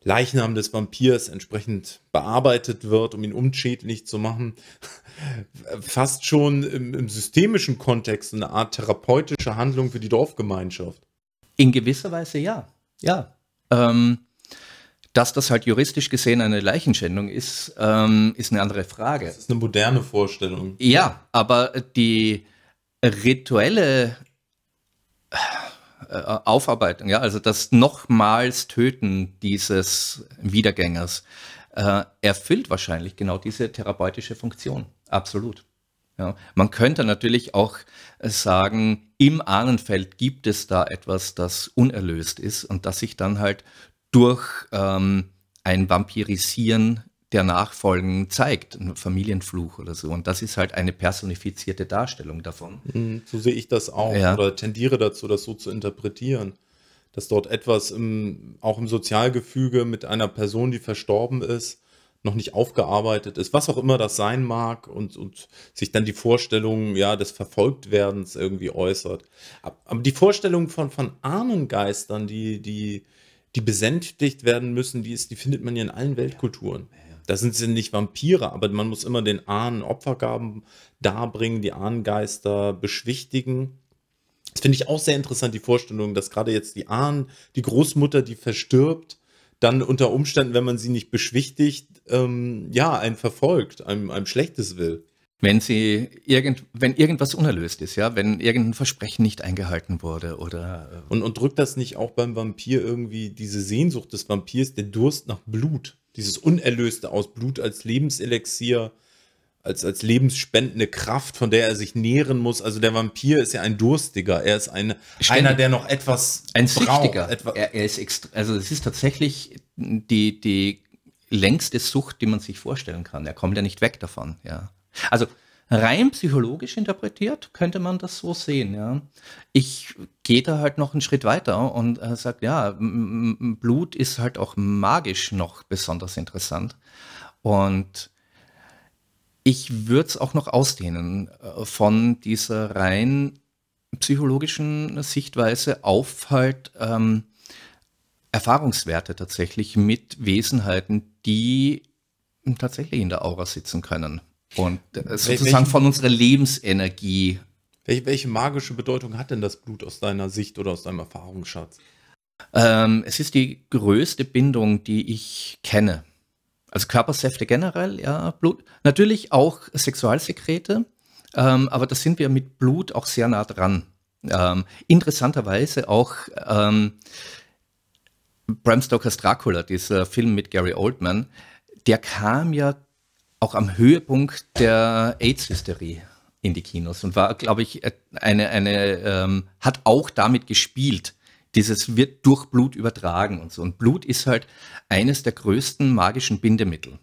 Leichnam des Vampirs entsprechend bearbeitet wird, um ihn unschädlich zu machen, fast schon im, im systemischen Kontext eine Art therapeutische Handlung für die Dorfgemeinschaft. In gewisser Weise ja, ja. Ähm, dass das halt juristisch gesehen eine Leichenschändung ist, ähm, ist eine andere Frage. Das ist eine moderne Vorstellung. Ja, aber die, rituelle äh, äh, Aufarbeitung, ja, also das nochmals Töten dieses Wiedergängers äh, erfüllt wahrscheinlich genau diese therapeutische Funktion. Absolut. Ja. Man könnte natürlich auch äh, sagen, im Ahnenfeld gibt es da etwas, das unerlöst ist und das sich dann halt durch ähm, ein Vampirisieren der Nachfolgen zeigt, ein Familienfluch oder so. Und das ist halt eine personifizierte Darstellung davon. Mhm, so sehe ich das auch ja. oder tendiere dazu, das so zu interpretieren, dass dort etwas im, auch im Sozialgefüge mit einer Person, die verstorben ist, noch nicht aufgearbeitet ist, was auch immer das sein mag und, und sich dann die Vorstellung ja, des Verfolgtwerdens irgendwie äußert. Aber die Vorstellung von, von Ahnengeistern, die, die, die besänftigt werden müssen, die, ist, die findet man ja in allen Weltkulturen. Ja. Das sind sie nicht Vampire, aber man muss immer den Ahnen Opfergaben darbringen, die Ahnengeister beschwichtigen. Das finde ich auch sehr interessant, die Vorstellung, dass gerade jetzt die Ahnen, die Großmutter, die verstirbt, dann unter Umständen, wenn man sie nicht beschwichtigt, ähm, ja, einen verfolgt, einem, einem Schlechtes will. Wenn sie irgend, wenn irgendwas unerlöst ist, ja, wenn irgendein Versprechen nicht eingehalten wurde oder. Äh und, und drückt das nicht auch beim Vampir irgendwie diese Sehnsucht des Vampirs, der Durst nach Blut? dieses Unerlöste aus Blut als Lebenselixier, als, als lebensspendende Kraft, von der er sich nähren muss. Also der Vampir ist ja ein Durstiger. Er ist ein, einer, der noch etwas ein Süchtiger. Etwa er, er, ist extra, also es ist tatsächlich die, die längste Sucht, die man sich vorstellen kann. Er kommt ja nicht weg davon. Ja. Also rein psychologisch interpretiert könnte man das so sehen. Ja. Ich geht er halt noch einen Schritt weiter und äh, sagt, ja, Blut ist halt auch magisch noch besonders interessant. Und ich würde es auch noch ausdehnen äh, von dieser rein psychologischen Sichtweise auf halt ähm, Erfahrungswerte tatsächlich mit Wesenheiten, die tatsächlich in der Aura sitzen können und äh, sozusagen von unserer Lebensenergie welche, welche magische Bedeutung hat denn das Blut aus deiner Sicht oder aus deinem Erfahrungsschatz? Ähm, es ist die größte Bindung, die ich kenne. Also Körpersäfte generell, ja, Blut. Natürlich auch Sexualsekrete, ähm, aber da sind wir mit Blut auch sehr nah dran. Ähm, interessanterweise auch ähm, Bram Stokers Dracula, dieser Film mit Gary Oldman, der kam ja auch am Höhepunkt der AIDS-Hysterie in die Kinos und war, glaube ich, äh, eine, eine ähm, hat auch damit gespielt. Dieses wird durch Blut übertragen und so. Und Blut ist halt eines der größten magischen Bindemittel.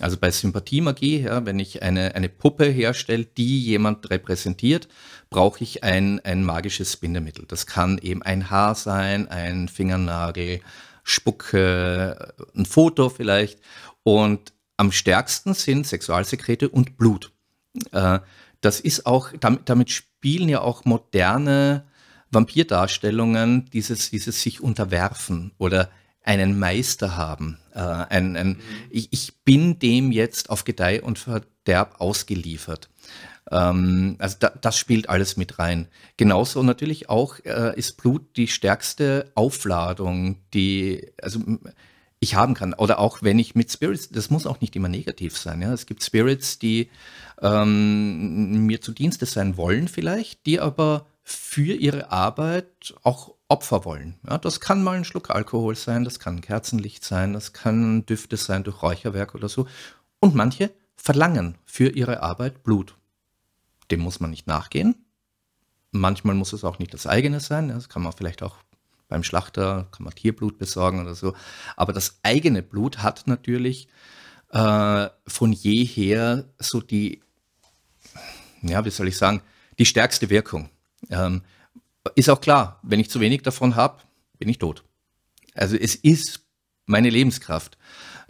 Also bei Sympathiemagie, ja, wenn ich eine, eine Puppe herstelle, die jemand repräsentiert, brauche ich ein, ein magisches Bindemittel. Das kann eben ein Haar sein, ein Fingernagel, Spucke, ein Foto vielleicht. Und am stärksten sind Sexualsekrete und Blut. Äh, das ist auch, damit, damit spielen ja auch moderne Vampirdarstellungen dieses, dieses sich unterwerfen oder einen Meister haben. Äh, ein, ein, mhm. ich, ich, bin dem jetzt auf Gedeih und Verderb ausgeliefert. Ähm, also da, das spielt alles mit rein. Genauso natürlich auch äh, ist Blut die stärkste Aufladung, die, also ich haben kann. Oder auch wenn ich mit Spirits, das muss auch nicht immer negativ sein. Ja? Es gibt Spirits, die ähm, mir zu Dienste sein wollen vielleicht, die aber für ihre Arbeit auch Opfer wollen. Ja, das kann mal ein Schluck Alkohol sein, das kann Kerzenlicht sein, das kann Düfte sein durch Räucherwerk oder so. Und manche verlangen für ihre Arbeit Blut. Dem muss man nicht nachgehen. Manchmal muss es auch nicht das eigene sein, das kann man vielleicht auch beim Schlachter kann man Tierblut besorgen oder so. Aber das eigene Blut hat natürlich äh, von jeher so die, ja, wie soll ich sagen, die stärkste Wirkung. Ähm, ist auch klar, wenn ich zu wenig davon habe, bin ich tot. Also es ist meine Lebenskraft.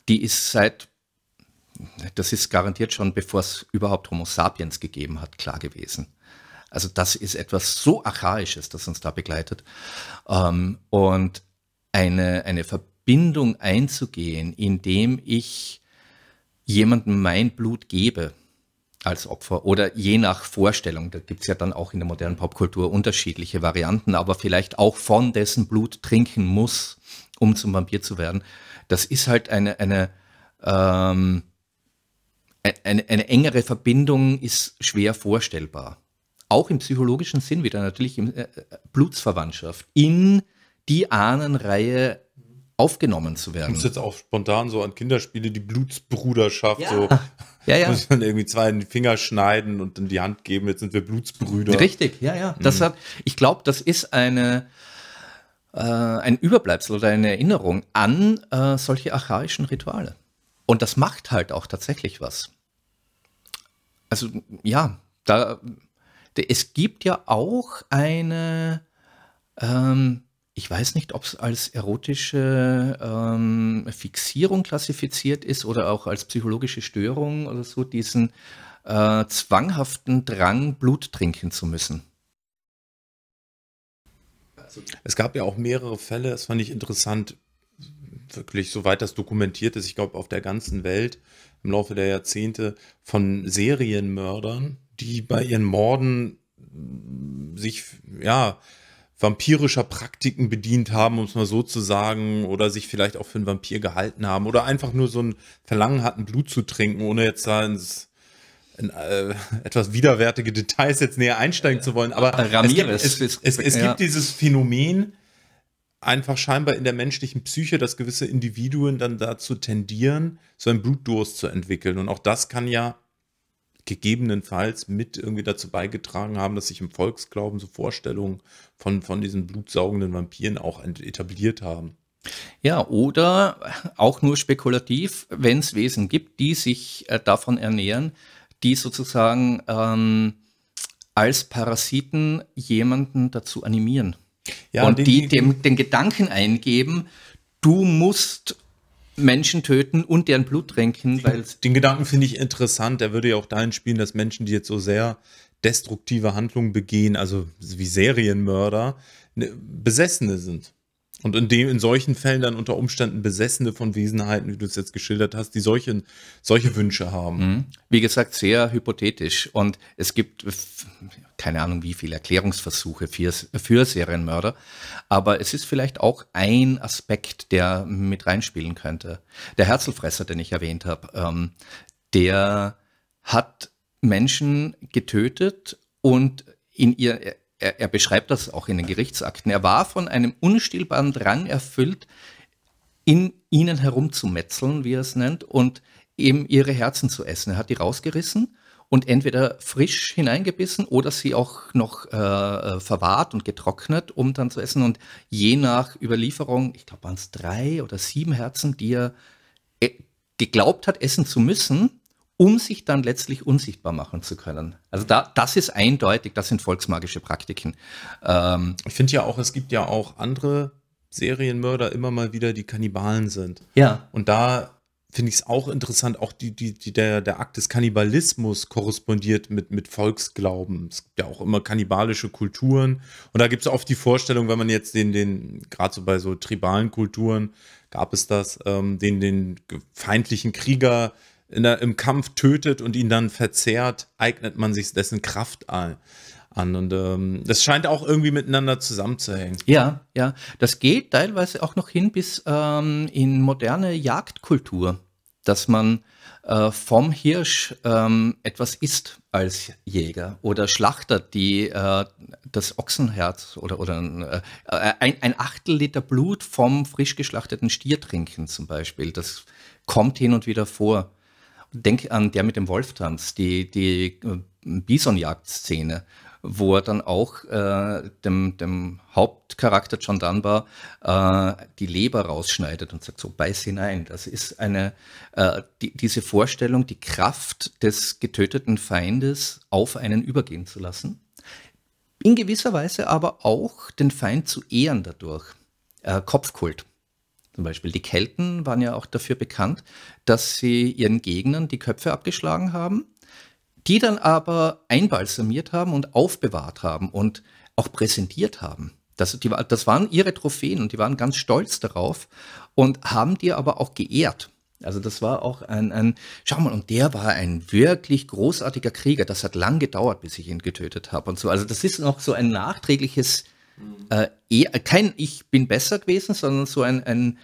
Die ist seit, das ist garantiert schon, bevor es überhaupt Homo sapiens gegeben hat, klar gewesen. Also das ist etwas so Archaisches, das uns da begleitet. Ähm, und eine, eine Verbindung einzugehen, indem ich jemandem mein Blut gebe als Opfer oder je nach Vorstellung, da gibt es ja dann auch in der modernen Popkultur unterschiedliche Varianten, aber vielleicht auch von dessen Blut trinken muss, um zum Vampir zu werden. Das ist halt eine, eine, ähm, e-, eine, eine engere Verbindung ist schwer vorstellbar auch im psychologischen Sinn wieder, natürlich in äh, Blutsverwandtschaft, in die Ahnenreihe aufgenommen zu werden. Das ist jetzt auch spontan so an Kinderspiele, die Blutsbruderschaft, ja. so ja, ja. muss man irgendwie zwei in die Finger schneiden und in die Hand geben, jetzt sind wir Blutsbrüder. Richtig, ja, ja. Mhm. hat, ich glaube, das ist eine, äh, ein Überbleibsel oder eine Erinnerung an äh, solche archaischen Rituale. Und das macht halt auch tatsächlich was. Also ja, da Liste. Es gibt ja auch eine, ähm, ich weiß nicht, ob es als erotische ähm, Fixierung klassifiziert ist oder auch als psychologische Störung oder so, diesen äh, zwanghaften Drang, Blut trinken zu müssen. Es gab ja auch mehrere Fälle, das fand ich interessant, wirklich, soweit das dokumentiert ist, ich glaube, auf der ganzen Welt im Laufe der Jahrzehnte von Serienmördern, die bei ihren Morden mm, sich, ja, vampirischer Praktiken bedient haben, um es mal so zu sagen, oder sich vielleicht auch für einen Vampir gehalten haben, oder einfach nur so ein Verlangen hatten, Blut zu trinken, ohne jetzt da ins in, äh, etwas widerwärtige Details jetzt näher einsteigen zu wollen. Aber Ramirez. Es, es, es, es ja. gibt dieses Phänomen, einfach scheinbar in der menschlichen Psyche, dass gewisse Individuen dann dazu tendieren, so einen Blutdurst zu entwickeln. Und auch das kann ja gegebenenfalls mit irgendwie dazu beigetragen haben, dass sich im Volksglauben so Vorstellungen von, von diesen blutsaugenden Vampiren auch etabliert haben. Ja, oder auch nur spekulativ, wenn es Wesen gibt, die sich äh, davon ernähren, die sozusagen ähm, als Parasiten jemanden dazu animieren. Ja, und den, die dem den Gedanken eingeben, du musst Menschen töten und deren Blut trinken. Den, den Gedanken finde ich interessant. Der würde ja auch dahin spielen, dass Menschen, die jetzt so sehr destruktive Handlungen begehen, also wie Serienmörder, ne, Besessene sind. Und in, dem, in solchen Fällen dann unter Umständen Besessene von Wesenheiten, wie du es jetzt geschildert hast, die solche, solche Wünsche haben. Mhm. Wie gesagt, sehr hypothetisch. Und es gibt keine Ahnung wie viele Erklärungsversuche für, für Serienmörder, aber es ist vielleicht auch ein Aspekt, der mit reinspielen könnte. Der Herzelfresser, den ich erwähnt habe, ähm, der hat Menschen getötet und in ihr, er, er beschreibt das auch in den Gerichtsakten, er war von einem unstillbaren Drang erfüllt, in ihnen herumzumetzeln, wie er es nennt, und eben ihre Herzen zu essen. Er hat die rausgerissen und entweder frisch hineingebissen oder sie auch noch äh, äh, verwahrt und getrocknet, um dann zu essen. Und je nach Überlieferung, ich glaube, waren es drei oder sieben Herzen, die er äh, geglaubt hat, essen zu müssen, um sich dann letztlich unsichtbar machen zu können. Also da, das ist eindeutig, das sind volksmagische Praktiken. Ähm, ich finde ja auch, es gibt ja auch andere Serienmörder immer mal wieder, die Kannibalen sind. Ja. Und da finde ich es auch interessant, auch die, die, die, der, der Akt des Kannibalismus korrespondiert mit, mit Volksglauben. Es gibt ja auch immer kannibalische Kulturen. Und da gibt es oft die Vorstellung, wenn man jetzt den, den gerade so bei so tribalen Kulturen gab es das, ähm, den, den feindlichen Krieger der, im Kampf tötet und ihn dann verzehrt, eignet man sich dessen Kraft an an. Und ähm, das scheint auch irgendwie miteinander zusammenzuhängen. Ja, ja. Das geht teilweise auch noch hin bis ähm, in moderne Jagdkultur, dass man äh, vom Hirsch ähm, etwas isst als Jäger oder Schlachter, die äh, das Ochsenherz oder, oder äh, ein, ein Achtel Liter Blut vom frisch geschlachteten Stier trinken zum Beispiel. Das kommt hin und wieder vor. Denk an der mit dem Wolftanz, die, die äh, Bisonjagdszene, wo er dann auch äh, dem, dem Hauptcharakter John Dunbar äh, die Leber rausschneidet und sagt so, beiß hinein. Das ist eine, äh, die, diese Vorstellung, die Kraft des getöteten Feindes auf einen übergehen zu lassen. In gewisser Weise aber auch den Feind zu ehren dadurch. Äh, Kopfkult. Zum Beispiel die Kelten waren ja auch dafür bekannt, dass sie ihren Gegnern die Köpfe abgeschlagen haben die dann aber einbalsamiert haben und aufbewahrt haben und auch präsentiert haben. Das, die, das waren ihre Trophäen und die waren ganz stolz darauf und haben die aber auch geehrt. Also das war auch ein, ein, schau mal, und der war ein wirklich großartiger Krieger. Das hat lang gedauert, bis ich ihn getötet habe und so. Also das ist noch so ein nachträgliches, äh, eher, kein ich bin besser gewesen, sondern so ein, ein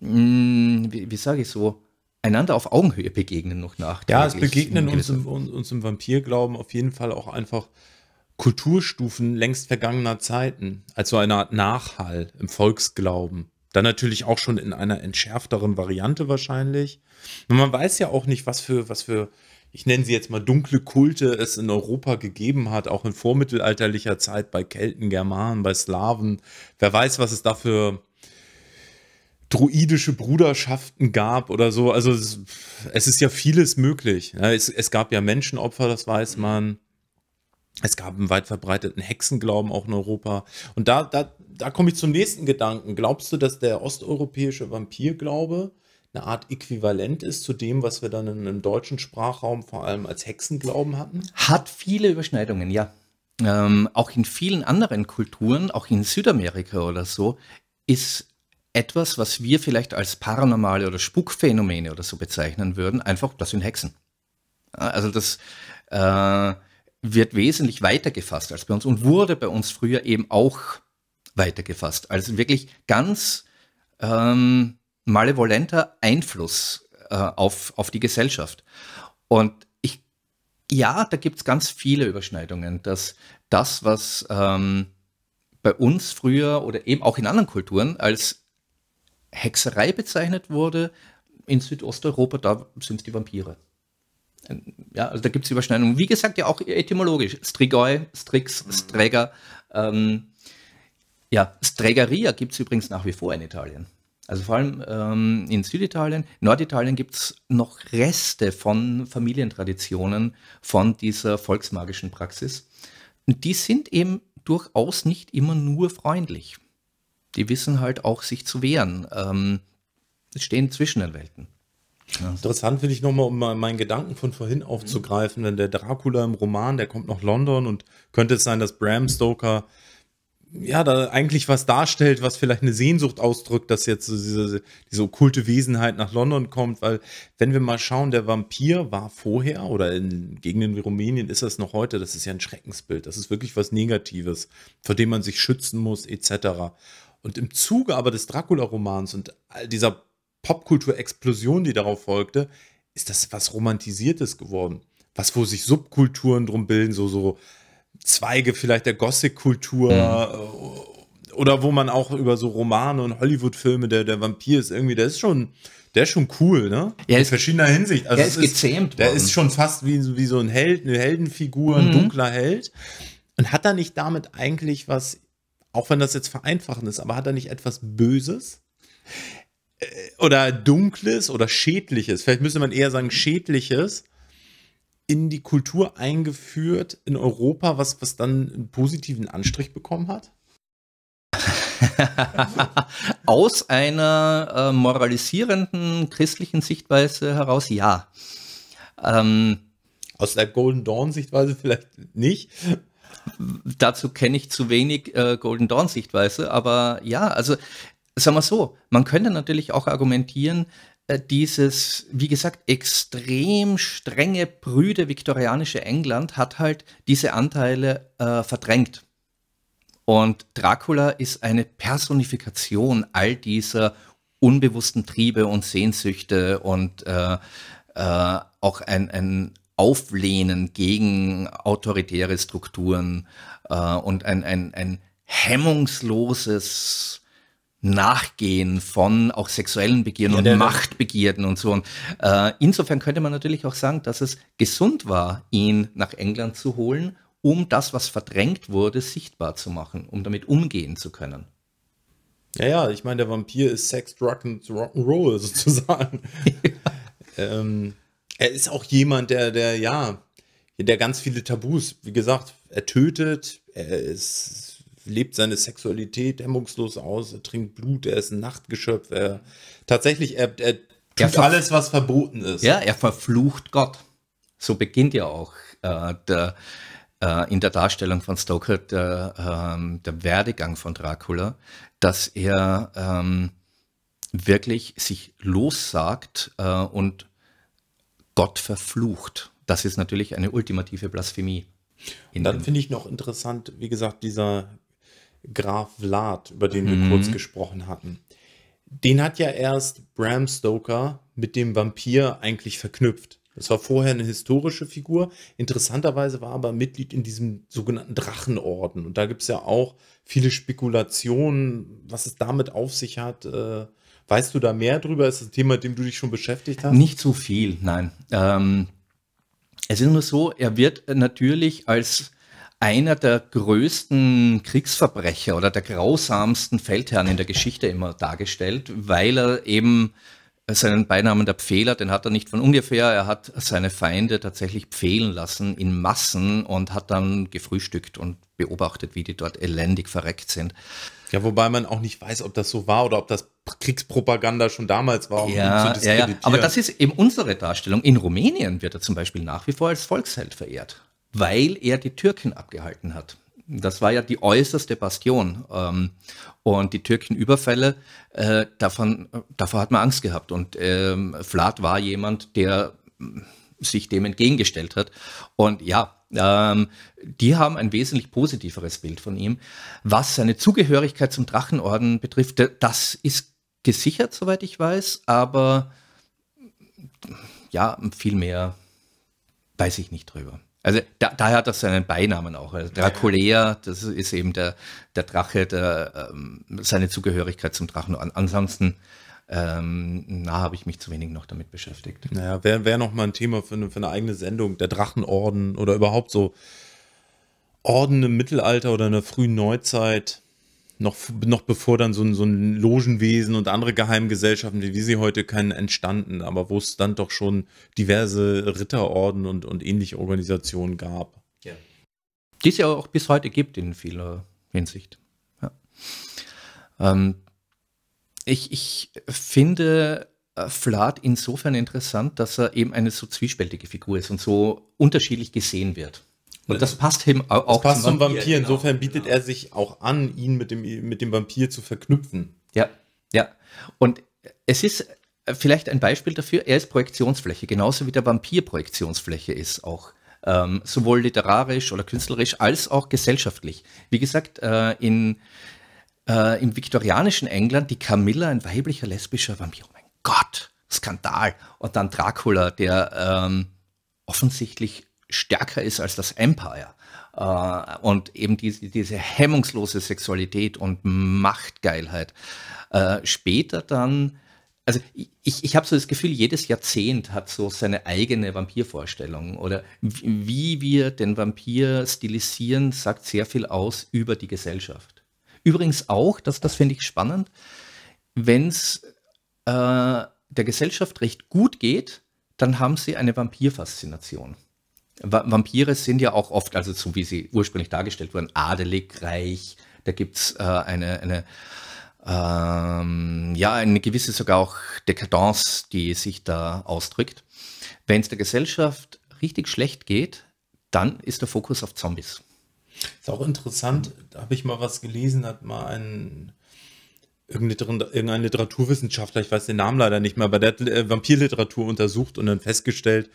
mh, mm, wie, wie sage ich so, einander auf Augenhöhe begegnen noch nach. Ja, es begegnen uns im, uns im Vampirglauben auf jeden Fall auch einfach Kulturstufen längst vergangener Zeiten, als so eine Art Nachhall im Volksglauben. Dann natürlich auch schon in einer entschärfteren Variante wahrscheinlich. Und man weiß ja auch nicht, was für, was für, ich nenne sie jetzt mal dunkle Kulte es in Europa gegeben hat, auch in vormittelalterlicher Zeit bei Kelten, Germanen, bei Slawen. Wer weiß, was es dafür druidische Bruderschaften gab oder so. Also es, es ist ja vieles möglich. Es, es, gab ja Menschenopfer, das weiß man. Es gab einen weit verbreiteten Hexenglauben auch in Europa. Und da, da, da komme ich zum nächsten Gedanken. Glaubst du, dass der osteuropäische Vampirglaube eine Art Äquivalent ist zu dem, was wir dann in, einem deutschen Sprachraum vor allem als Hexenglauben hatten? Hat viele Überschneidungen, ja. Ähm, auch in vielen anderen Kulturen, auch in Südamerika oder so, ist etwas, was wir vielleicht als paranormale oder Spukphänomene oder so bezeichnen würden, einfach, das sind Hexen. Also das äh, wird wesentlich weiter gefasst als bei uns und wurde bei uns früher eben auch weiter gefasst. Also wirklich ganz ähm, malevolenter Einfluss äh, auf, auf die Gesellschaft. Und ich, ja, da gibt es ganz viele Überschneidungen, dass das, was ähm, bei uns früher oder eben auch in anderen Kulturen als Hexerei bezeichnet wurde. In Südosteuropa, da sind es die Vampire. Ähm, ja, also da gibt es Überschneidungen. Wie gesagt, ja auch etymologisch. Strigoi, Strix, mhm. Sträger. Ähm, ja, Strägeria gibt es übrigens nach wie vor in Italien. Also vor allem ähm, in Süditalien, Norditalien gibt es noch Reste von Familientraditionen von dieser volksmagischen Praxis. Und die sind eben durchaus nicht immer nur freundlich die wissen halt auch, sich zu wehren. Ähm, stehen zwischen den Welten. Ja. Interessant finde ich nochmal, um meinen Gedanken von vorhin aufzugreifen, mhm. denn der Dracula im Roman, der kommt nach London und könnte es sein, dass Bram Stoker ja da eigentlich was darstellt, was vielleicht eine Sehnsucht ausdrückt, dass jetzt diese, diese okkulte Wesenheit nach London kommt, weil wenn wir mal schauen, der Vampir war vorher oder in Gegenden wie Rumänien ist das noch heute, das ist ja ein Schreckensbild, das ist wirklich was Negatives, vor dem man sich schützen muss etc. Und im Zuge aber des Dracula-Romans und all dieser Popkulturexplosion, die darauf folgte, ist das was Romantisiertes geworden. Was, wo sich Subkulturen drum bilden, so, so Zweige vielleicht der Gothic-Kultur mhm. Äh, oder wo man auch über so Romane und Hollywood-Filme, der, der Vampir ist irgendwie, der ist schon, der ist schon cool, ne? Ja, In verschiedener Hinsicht. Also der ist gezähmt. Ist, der ist schon fast wie, wie so ein Held, eine Heldenfigur, mhm. ein dunkler Held. Und hat er nicht damit eigentlich was auch wenn das jetzt vereinfachend ist, aber hat er nicht etwas Böses? Äh, oder Dunkles oder Schädliches? Vielleicht müsste man eher sagen Schädliches in die Kultur eingeführt in Europa, was, was dann einen positiven Anstrich bekommen hat? Aus einer äh, moralisierenden christlichen Sichtweise heraus ja. Ähm, Aus der Golden Dawn Sichtweise vielleicht nicht dazu kenne ich zu wenig äh, Golden Dawn Sichtweise, aber ja, also sagen wir so, man könnte natürlich auch argumentieren, äh, dieses, wie gesagt, extrem strenge, brüde viktorianische England hat halt diese Anteile äh, verdrängt. Und Dracula ist eine Personifikation all dieser unbewussten Triebe und Sehnsüchte und äh, äh, auch ein, ein Auflehnen gegen autoritäre Strukturen äh, und ein, ein, ein hemmungsloses Nachgehen von auch sexuellen Begierden ja, und Machtbegierden und so. Und, äh, insofern könnte man natürlich auch sagen, dass es gesund war, ihn nach England zu holen, um das, was verdrängt wurde, sichtbar zu machen, um damit umgehen zu können. Ja, ja, ich meine, der Vampir ist Sex, Drug und Rock'n'Roll sozusagen. ja. ähm, er ist auch jemand, der, der, ja, der ganz viele Tabus, wie gesagt, er tötet, er ist, lebt seine Sexualität hemmungslos aus, er trinkt Blut, er ist ein Nachtgeschöpf, er tatsächlich, er, er tut er alles, was verboten ist. Ja, er verflucht Gott. So beginnt ja auch äh, der, äh, in der Darstellung von Stoker der, äh, der Werdegang von Dracula, dass er ähm, wirklich sich lossagt äh, und Gott verflucht. Das ist natürlich eine ultimative Blasphemie. Und dann finde ich noch interessant, wie gesagt, dieser Graf Vlad, über den mhm. wir kurz gesprochen hatten. Den hat ja erst Bram Stoker mit dem Vampir eigentlich verknüpft. Das war vorher eine historische Figur. Interessanterweise war aber Mitglied in diesem sogenannten Drachenorden. Und da gibt es ja auch viele Spekulationen, was es damit auf sich hat. Äh, Weißt du da mehr drüber? Ist das ein Thema, mit dem du dich schon beschäftigt hast? Nicht so viel, nein. Ähm, es ist nur so, er wird natürlich als einer der größten Kriegsverbrecher oder der grausamsten Feldherren in der Geschichte immer dargestellt, weil er eben seinen Beinamen der Pfehler, den hat er nicht von ungefähr, er hat seine Feinde tatsächlich pfehlen lassen in Massen und hat dann gefrühstückt und beobachtet, wie die dort elendig verreckt sind. Ja, wobei man auch nicht weiß, ob das so war oder ob das Kriegspropaganda schon damals war, um ja, zu ja, ja, aber das ist eben unsere Darstellung. In Rumänien wird er zum Beispiel nach wie vor als Volksheld verehrt, weil er die Türken abgehalten hat. Das war ja die äußerste Bastion. Ähm, und die Türkenüberfälle, äh, davon, davor hat man Angst gehabt. Und ähm, Vlad war jemand, der hm, sich dem entgegengestellt hat. Und ja, ähm, die haben ein wesentlich positiveres Bild von ihm. Was seine Zugehörigkeit zum Drachenorden betrifft, das ist gesichert, soweit ich weiß, aber ja, viel mehr weiß ich nicht drüber. Also da, daher hat er seinen Beinamen auch. Also Draculea, das ist eben der, der Drache, der, ähm, seine Zugehörigkeit zum Drachenorden. Ansonsten ähm, habe ich mich zu wenig noch damit beschäftigt. Naja, wäre wär noch mal ein Thema für eine, für eine eigene Sendung, der Drachenorden oder überhaupt so Orden im Mittelalter oder in der frühen Neuzeit noch, noch bevor dann so ein, so ein Logenwesen und andere Geheimgesellschaften, wie wir sie heute kennen, entstanden, aber wo es dann doch schon diverse Ritterorden und, und ähnliche Organisationen gab. Ja. Die es ja auch bis heute gibt in vieler Hinsicht. Ja. Ähm, ich, ich finde Flat äh, insofern interessant, dass er eben eine so zwiespältige Figur ist und so unterschiedlich gesehen wird. Und das passt ihm auch. Das passt zum Vampir. Vampir. Genau. Insofern genau, bietet genau. er sich auch an, ihn mit dem, mit dem Vampir zu verknüpfen. Ja, ja. Und es ist äh, vielleicht ein Beispiel dafür, er ist Projektionsfläche, genauso wie der Vampir Projektionsfläche ist auch. Ähm, sowohl literarisch oder künstlerisch als auch gesellschaftlich. Wie gesagt, äh, in äh, im viktorianischen England die Camilla, ein weiblicher lesbischer Vampir. Oh mein Gott, Skandal. Und dann Dracula, der ähm, offensichtlich stärker ist als das Empire. Äh, und eben diese, diese hemmungslose Sexualität und Machtgeilheit. Äh, später dann also ich, ich habe so das Gefühl, jedes Jahrzehnt hat so seine eigene Vampirvorstellung oder wie wir den Vampir stilisieren, sagt sehr viel aus über die Gesellschaft. Übrigens auch, das, das finde ich spannend, wenn es äh, der Gesellschaft recht gut geht, dann haben sie eine Vampirfaszination. Va Vampire sind ja auch oft, also so wie sie ursprünglich dargestellt wurden, adelig, reich. Da gibt es äh, eine, eine ähm, ja, eine gewisse sogar auch Dekadenz, die sich da ausdrückt. Wenn es der Gesellschaft richtig schlecht geht, dann ist der Fokus auf Zombies. Ist auch interessant, da habe ich mal was gelesen, hat mal ein irgendein Literaturwissenschaftler, ich weiß den Namen leider nicht mehr, aber der hat äh, Vampirliteratur untersucht und dann festgestellt,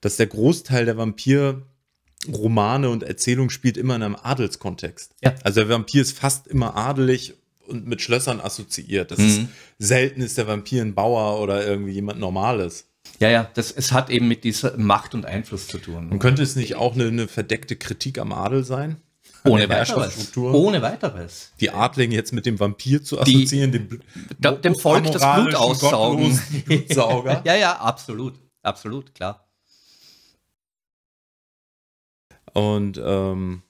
dass der Großteil der Vampirromane und Erzählungen spielt immer in einem Adelskontext. Ja. Also der Vampir ist fast immer adelig und mit Schlössern assoziiert. Das mhm. ist, selten ist der Vampir ein Bauer oder irgendwie jemand Normales. Ja, ja, das, es hat eben mit dieser Macht und Einfluss zu tun. Und könnte es nicht auch eine, eine verdeckte Kritik am Adel sein? Ohne weiteres. Ohne weiteres. Die Adligen jetzt mit dem Vampir zu assoziieren, Die, dem, dem Volk das Blut aussaugen. ja, ja, absolut. Absolut, klar. Und ähm,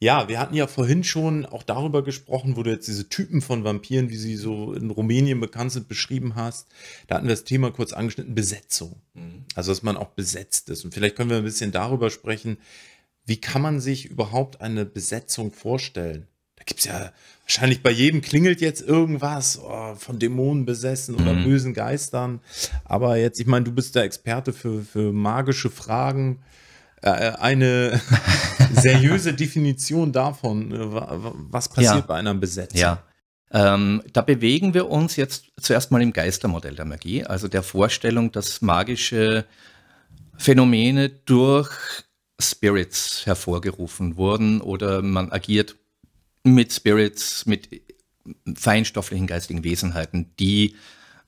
ja, wir hatten ja vorhin schon auch darüber gesprochen, wo du jetzt diese Typen von Vampiren, wie sie so in Rumänien bekannt sind, beschrieben hast. Da hatten wir das Thema kurz angeschnitten, Besetzung. Mhm. Also, dass man auch besetzt ist. Und vielleicht können wir ein bisschen darüber sprechen, wie kann man sich überhaupt eine Besetzung vorstellen? Da gibt es ja wahrscheinlich bei jedem klingelt jetzt irgendwas oh, von Dämonen besessen oder mhm. bösen Geistern. Aber jetzt, ich meine, du bist der Experte für, für magische Fragen. Äh, eine seriöse Definition davon, äh, was passiert ja. bei einer Besetzung. Ja. Ähm, da bewegen wir uns jetzt zuerst mal im Geistermodell der Magie, also der Vorstellung, dass magische Phänomene durch Spirits hervorgerufen wurden oder man agiert mit Spirits, mit feinstofflichen geistigen Wesenheiten, die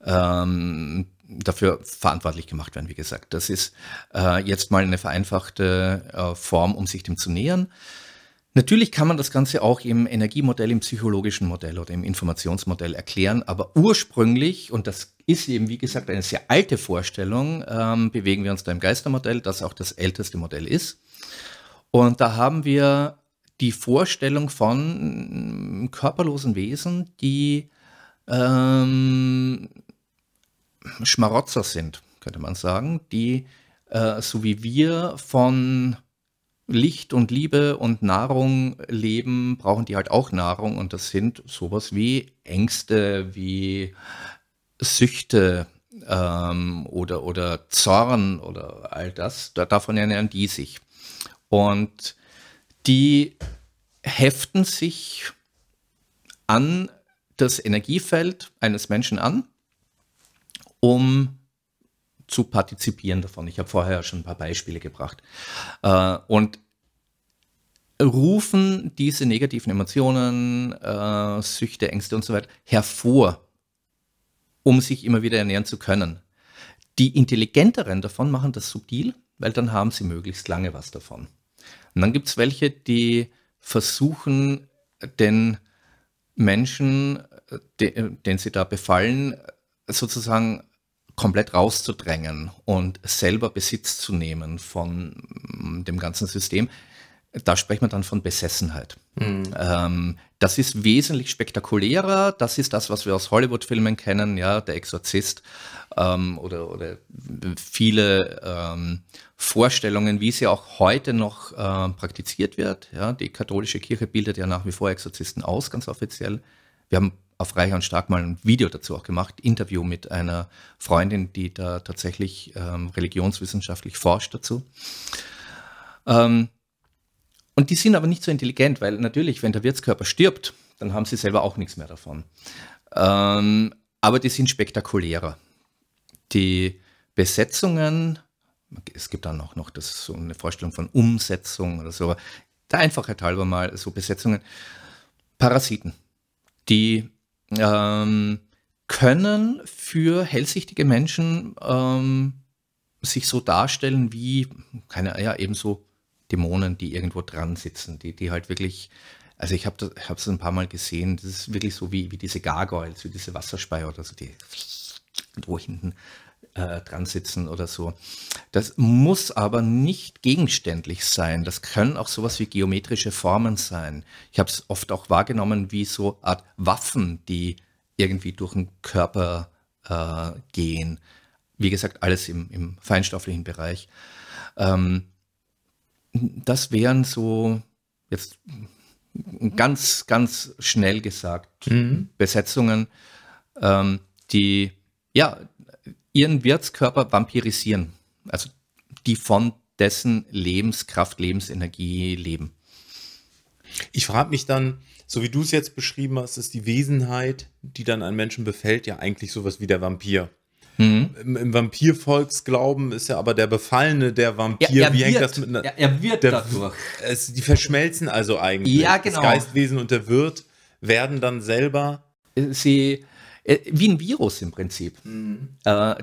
ähm, dafür verantwortlich gemacht werden, wie gesagt. Das ist äh, jetzt mal eine vereinfachte äh, Form, um sich dem zu nähern. Natürlich kann man das Ganze auch im Energiemodell, im psychologischen Modell oder im Informationsmodell erklären, aber ursprünglich, und das ist eben wie gesagt eine sehr alte Vorstellung, ähm, bewegen wir uns da im Geistermodell, das auch das älteste Modell ist. Und da haben wir die Vorstellung von körperlosen Wesen, die ähm, Schmarotzer sind, könnte man sagen, die äh, so wie wir von Licht und Liebe und Nahrung leben, brauchen die halt auch Nahrung und das sind sowas wie Ängste, wie Süchte ähm, oder, oder Zorn oder all das. Davon ernähren die sich. Und die heften sich an das Energiefeld eines Menschen an um zu partizipieren davon. Ich habe vorher schon ein paar Beispiele gebracht. Äh, und rufen diese negativen Emotionen, äh, Süchte, Ängste und so weiter hervor, um sich immer wieder ernähren zu können. Die intelligenteren davon machen das subtil, weil dann haben sie möglichst lange was davon. Und dann gibt es welche, die versuchen, den Menschen, äh, de, äh, den sie da befallen, sozusagen komplett rauszudrängen und selber Besitz zu nehmen von mm, dem ganzen System, da spricht man dann von Besessenheit. Mhm. Ähm, das ist wesentlich spektakulärer. Das ist das, was wir aus Hollywood-Filmen kennen, ja, der Exorzist ähm, oder, oder, viele ähm, Vorstellungen, wie sie auch heute noch äh, praktiziert wird. Ja, die katholische Kirche bildet ja nach wie vor Exorzisten aus, ganz offiziell. Wir haben auf Reich und Stark mal ein Video dazu auch gemacht, Interview mit einer Freundin, die da tatsächlich ähm, religionswissenschaftlich forscht dazu. Ähm, und die sind aber nicht so intelligent, weil natürlich, wenn der Wirtskörper stirbt, dann haben sie selber auch nichts mehr davon. Ähm, aber die sind spektakulärer. Die Besetzungen, es gibt dann auch noch das, so eine Vorstellung von Umsetzung oder so, der Einfachheit halber mal so Besetzungen, Parasiten, die ähm, können für hellsichtige Menschen ähm, sich so darstellen wie, keine, ja, ebenso Dämonen, die irgendwo dran sitzen, die, die halt wirklich, also ich habe es ein paar Mal gesehen, das ist wirklich so wie, wie diese Gargoyles, wie diese Wasserspeier oder so, die wo hinten äh, dran sitzen oder so. Das muss aber nicht gegenständlich sein. Das können auch sowas wie geometrische Formen sein. Ich habe es oft auch wahrgenommen wie so Art Waffen, die irgendwie durch den Körper äh, gehen. Wie gesagt, alles im, im feinstofflichen Bereich. Ähm, das wären so jetzt ganz, ganz schnell gesagt mhm. Besetzungen, ähm, die ja ihren Wirtskörper vampirisieren. Also die von dessen Lebenskraft, Lebensenergie leben. Ich frage mich dann, so wie du es jetzt beschrieben hast, ist die Wesenheit, die dann einen Menschen befällt, ja eigentlich sowas wie der Vampir. Mhm. Im, Vampirvolksglauben ist ja aber der Befallene der Vampir. Ja, wie wird, hängt das miteinander? Er, wird der, dadurch. Es, die verschmelzen also eigentlich. Ja, genau. Das Geistwesen und der Wirt werden dann selber. Sie äh, wie ein Virus im Prinzip, mhm. Äh,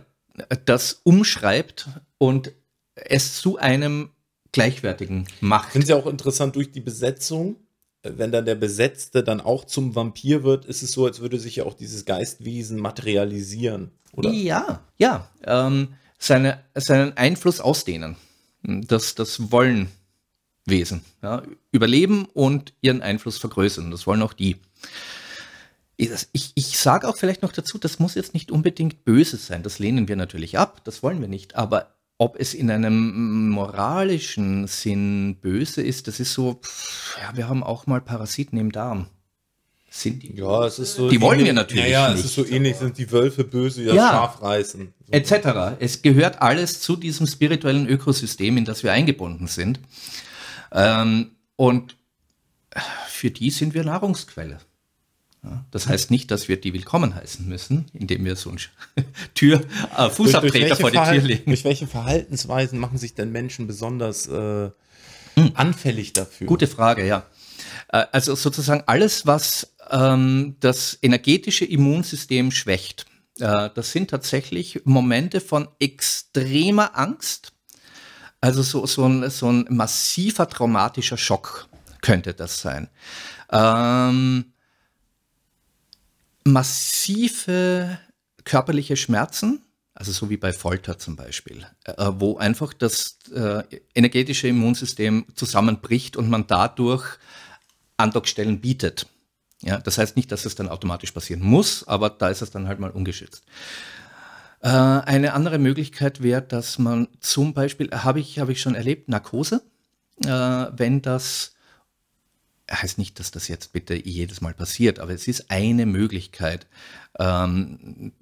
das umschreibt und es zu einem gleichwertigen macht. Sind ja auch interessant durch die Besetzung. Äh, wenn dann der Besetzte dann auch zum Vampir wird, ist es so, als würde sich ja auch dieses Geistwesen materialisieren, oder? Ja, ja. Ähm, seine, seinen Einfluss ausdehnen. Das, das wollen Wesen. Ja? Überleben und ihren Einfluss vergrößern. Das wollen auch die ich, ich sage auch vielleicht noch dazu, das muss jetzt nicht unbedingt böse sein. Das lehnen wir natürlich ab, das wollen wir nicht. Aber ob es in einem moralischen Sinn böse ist, das ist so, pff, ja, wir haben auch mal Parasiten im Darm. Sind die? Ja, es ist so. Die wollen wir natürlich. Ja, ja nicht. es ist so ähnlich, sind die Wölfe böse, die ja, das Schaf reißen. So. Etc. Es gehört alles zu diesem spirituellen Ökosystem, in das wir eingebunden sind. Ähm, und für die sind wir Nahrungsquelle. Das heißt nicht, dass wir die willkommen heißen müssen, indem wir so einen Tür, äh, Fußabtreter durch, durch vor die Tür legen. Durch welche Verhaltensweisen machen sich denn Menschen besonders äh, hm. anfällig dafür? Gute Frage, ja. Äh, also sozusagen alles, was ähm, das energetische Immunsystem schwächt. Äh, das sind tatsächlich Momente von extremer Angst. Also so, so, ein, so ein massiver traumatischer Schock könnte das sein. Ähm, massive körperliche Schmerzen, also so wie bei Folter zum Beispiel, äh, äh wo einfach das äh, energetische Immunsystem zusammenbricht und man dadurch Andockstellen bietet. Ja, das heißt nicht, dass es dann automatisch passieren muss, aber da ist es dann halt mal ungeschützt. Äh, eine andere Möglichkeit wäre, dass man zum Beispiel, habe ich, hab ich schon erlebt, Narkose, äh, wenn das heißt nicht, dass das jetzt bitte jedes Mal passiert, aber es ist eine Möglichkeit, ähm,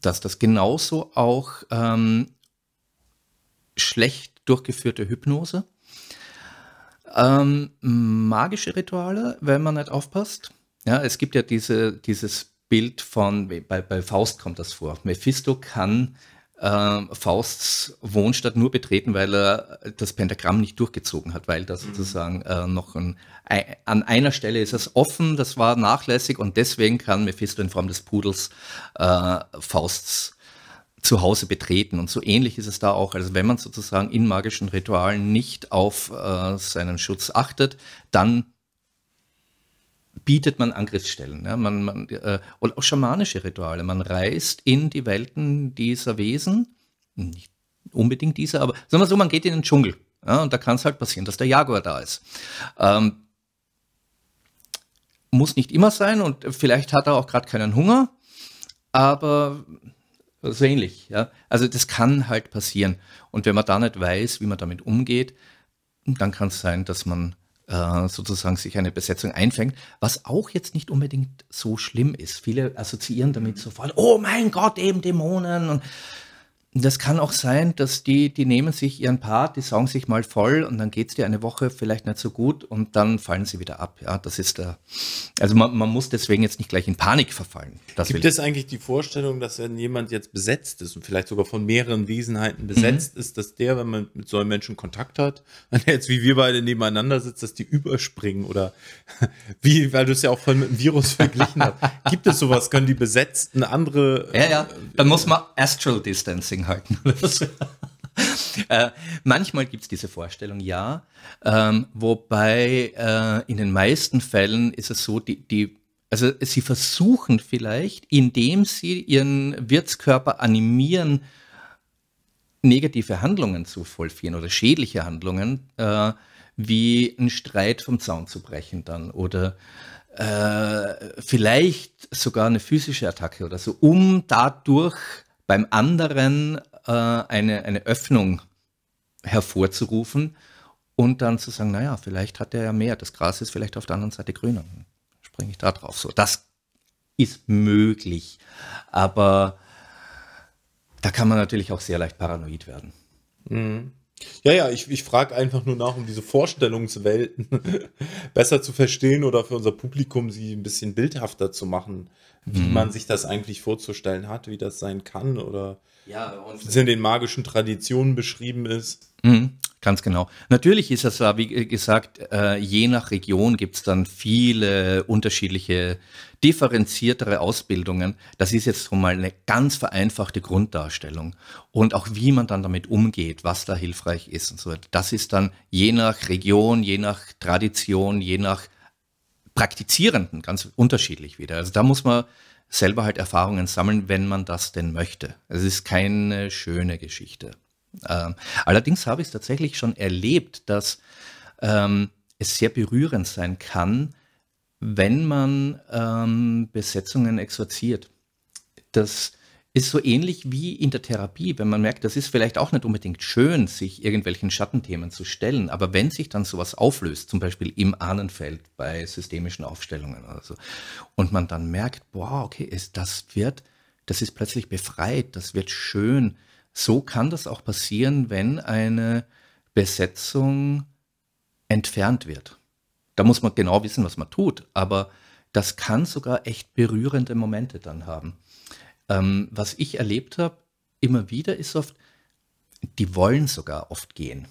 dass das genauso auch ähm, schlecht durchgeführte Hypnose, ähm, magische Rituale, wenn man nicht aufpasst. Ja, es gibt ja diese, dieses Bild von, bei, bei Faust kommt das vor. Mephisto kann äh, Fausts Wohnstadt nur betreten, weil er das Pentagramm nicht durchgezogen hat, weil da mhm. sozusagen äh, noch ein, an einer Stelle ist es offen, das war nachlässig und deswegen kann Mephisto in Form des Pudels äh, Fausts zu Hause betreten. Und so ähnlich ist es da auch. Also wenn man sozusagen in magischen Ritualen nicht auf äh, seinen Schutz achtet, dann bietet man Angriffsstellen. Ja? Man, man, äh, und auch schamanische Rituale. Man reist in die Welten dieser Wesen, nicht unbedingt dieser, aber sagen wir so, man geht in den Dschungel. Ja? Und da kann es halt passieren, dass der Jaguar da ist. Ähm, muss nicht immer sein und vielleicht hat er auch gerade keinen Hunger, aber so ähnlich. Ja? Also das kann halt passieren. Und wenn man da nicht weiß, wie man damit umgeht, dann kann es sein, dass man äh, sozusagen sich eine Besetzung einfängt, was auch jetzt nicht unbedingt so schlimm ist. Viele assoziieren damit sofort, oh mein Gott, eben Dämonen und das kann auch sein, dass die, die nehmen sich ihren Part, die saugen sich mal voll und dann geht es dir eine Woche vielleicht nicht so gut und dann fallen sie wieder ab. Ja, das ist der, äh, also man, man muss deswegen jetzt nicht gleich in Panik verfallen. Das Gibt es eigentlich die Vorstellung, dass wenn jemand jetzt besetzt ist und vielleicht sogar von mehreren Wesenheiten besetzt mhm. ist, dass der, wenn man mit so einem Menschen Kontakt hat, wenn jetzt wie wir beide nebeneinander sitzt, dass die überspringen oder wie, weil du es ja auch vorhin mit dem Virus verglichen hast. Gibt es sowas? Können die Besetzten andere? Ja, ja, äh, dann muss man Astral Distancing Gelegenheiten oder was. Äh, manchmal gibt es diese Vorstellung, ja. Ähm, wobei äh, in den meisten Fällen ist es so, die, die, also sie versuchen vielleicht, indem sie ihren Wirtskörper animieren, negative Handlungen zu vollführen oder schädliche Handlungen, äh, wie einen Streit vom Zaun zu brechen dann oder äh, vielleicht sogar eine physische Attacke oder so, um dadurch beim anderen äh, eine, eine Öffnung hervorzurufen und dann zu sagen, naja, vielleicht hat er ja mehr, das Gras ist vielleicht auf der anderen Seite grüner. Springe ich da drauf. So, das ist möglich. Aber da kann man natürlich auch sehr leicht paranoid werden. Mhm. Ja, ja, ich, ich frage einfach nur nach, um diese Vorstellungswelten besser zu verstehen oder für unser Publikum sie ein bisschen bildhafter zu machen, wie mhm. man sich das eigentlich vorzustellen hat, wie das sein kann oder ja, und das in den magischen Traditionen beschrieben ist. Mhm, ganz genau. Natürlich ist es, wie gesagt, äh, je nach Region gibt es dann viele unterschiedliche, differenziertere Ausbildungen. Das ist jetzt schon mal eine ganz vereinfachte Grunddarstellung. Und auch wie man dann damit umgeht, was da hilfreich ist und so weiter. Das ist dann je nach Region, je nach Tradition, je nach Praktizierenden ganz unterschiedlich wieder. Also da muss man selber halt Erfahrungen sammeln, wenn man das denn möchte. Es ist keine schöne Geschichte. Ähm, allerdings habe ich es tatsächlich schon erlebt, dass ähm, es sehr berührend sein kann, wenn man ähm, Besetzungen exorziert. Das ist so ähnlich wie in der Therapie, wenn man merkt, das ist vielleicht auch nicht unbedingt schön, sich irgendwelchen Schattenthemen zu stellen, aber wenn sich dann sowas auflöst, zum Beispiel im Ahnenfeld bei systemischen Aufstellungen oder so, und man dann merkt, boah, okay, ist, das wird, das ist plötzlich befreit, das wird schön. So kann das auch passieren, wenn eine Besetzung entfernt wird. Da muss man genau wissen, was man tut, aber das kann sogar echt berührende Momente dann haben. Ähm, was ich erlebt habe, immer wieder ist oft, die wollen sogar oft gehen.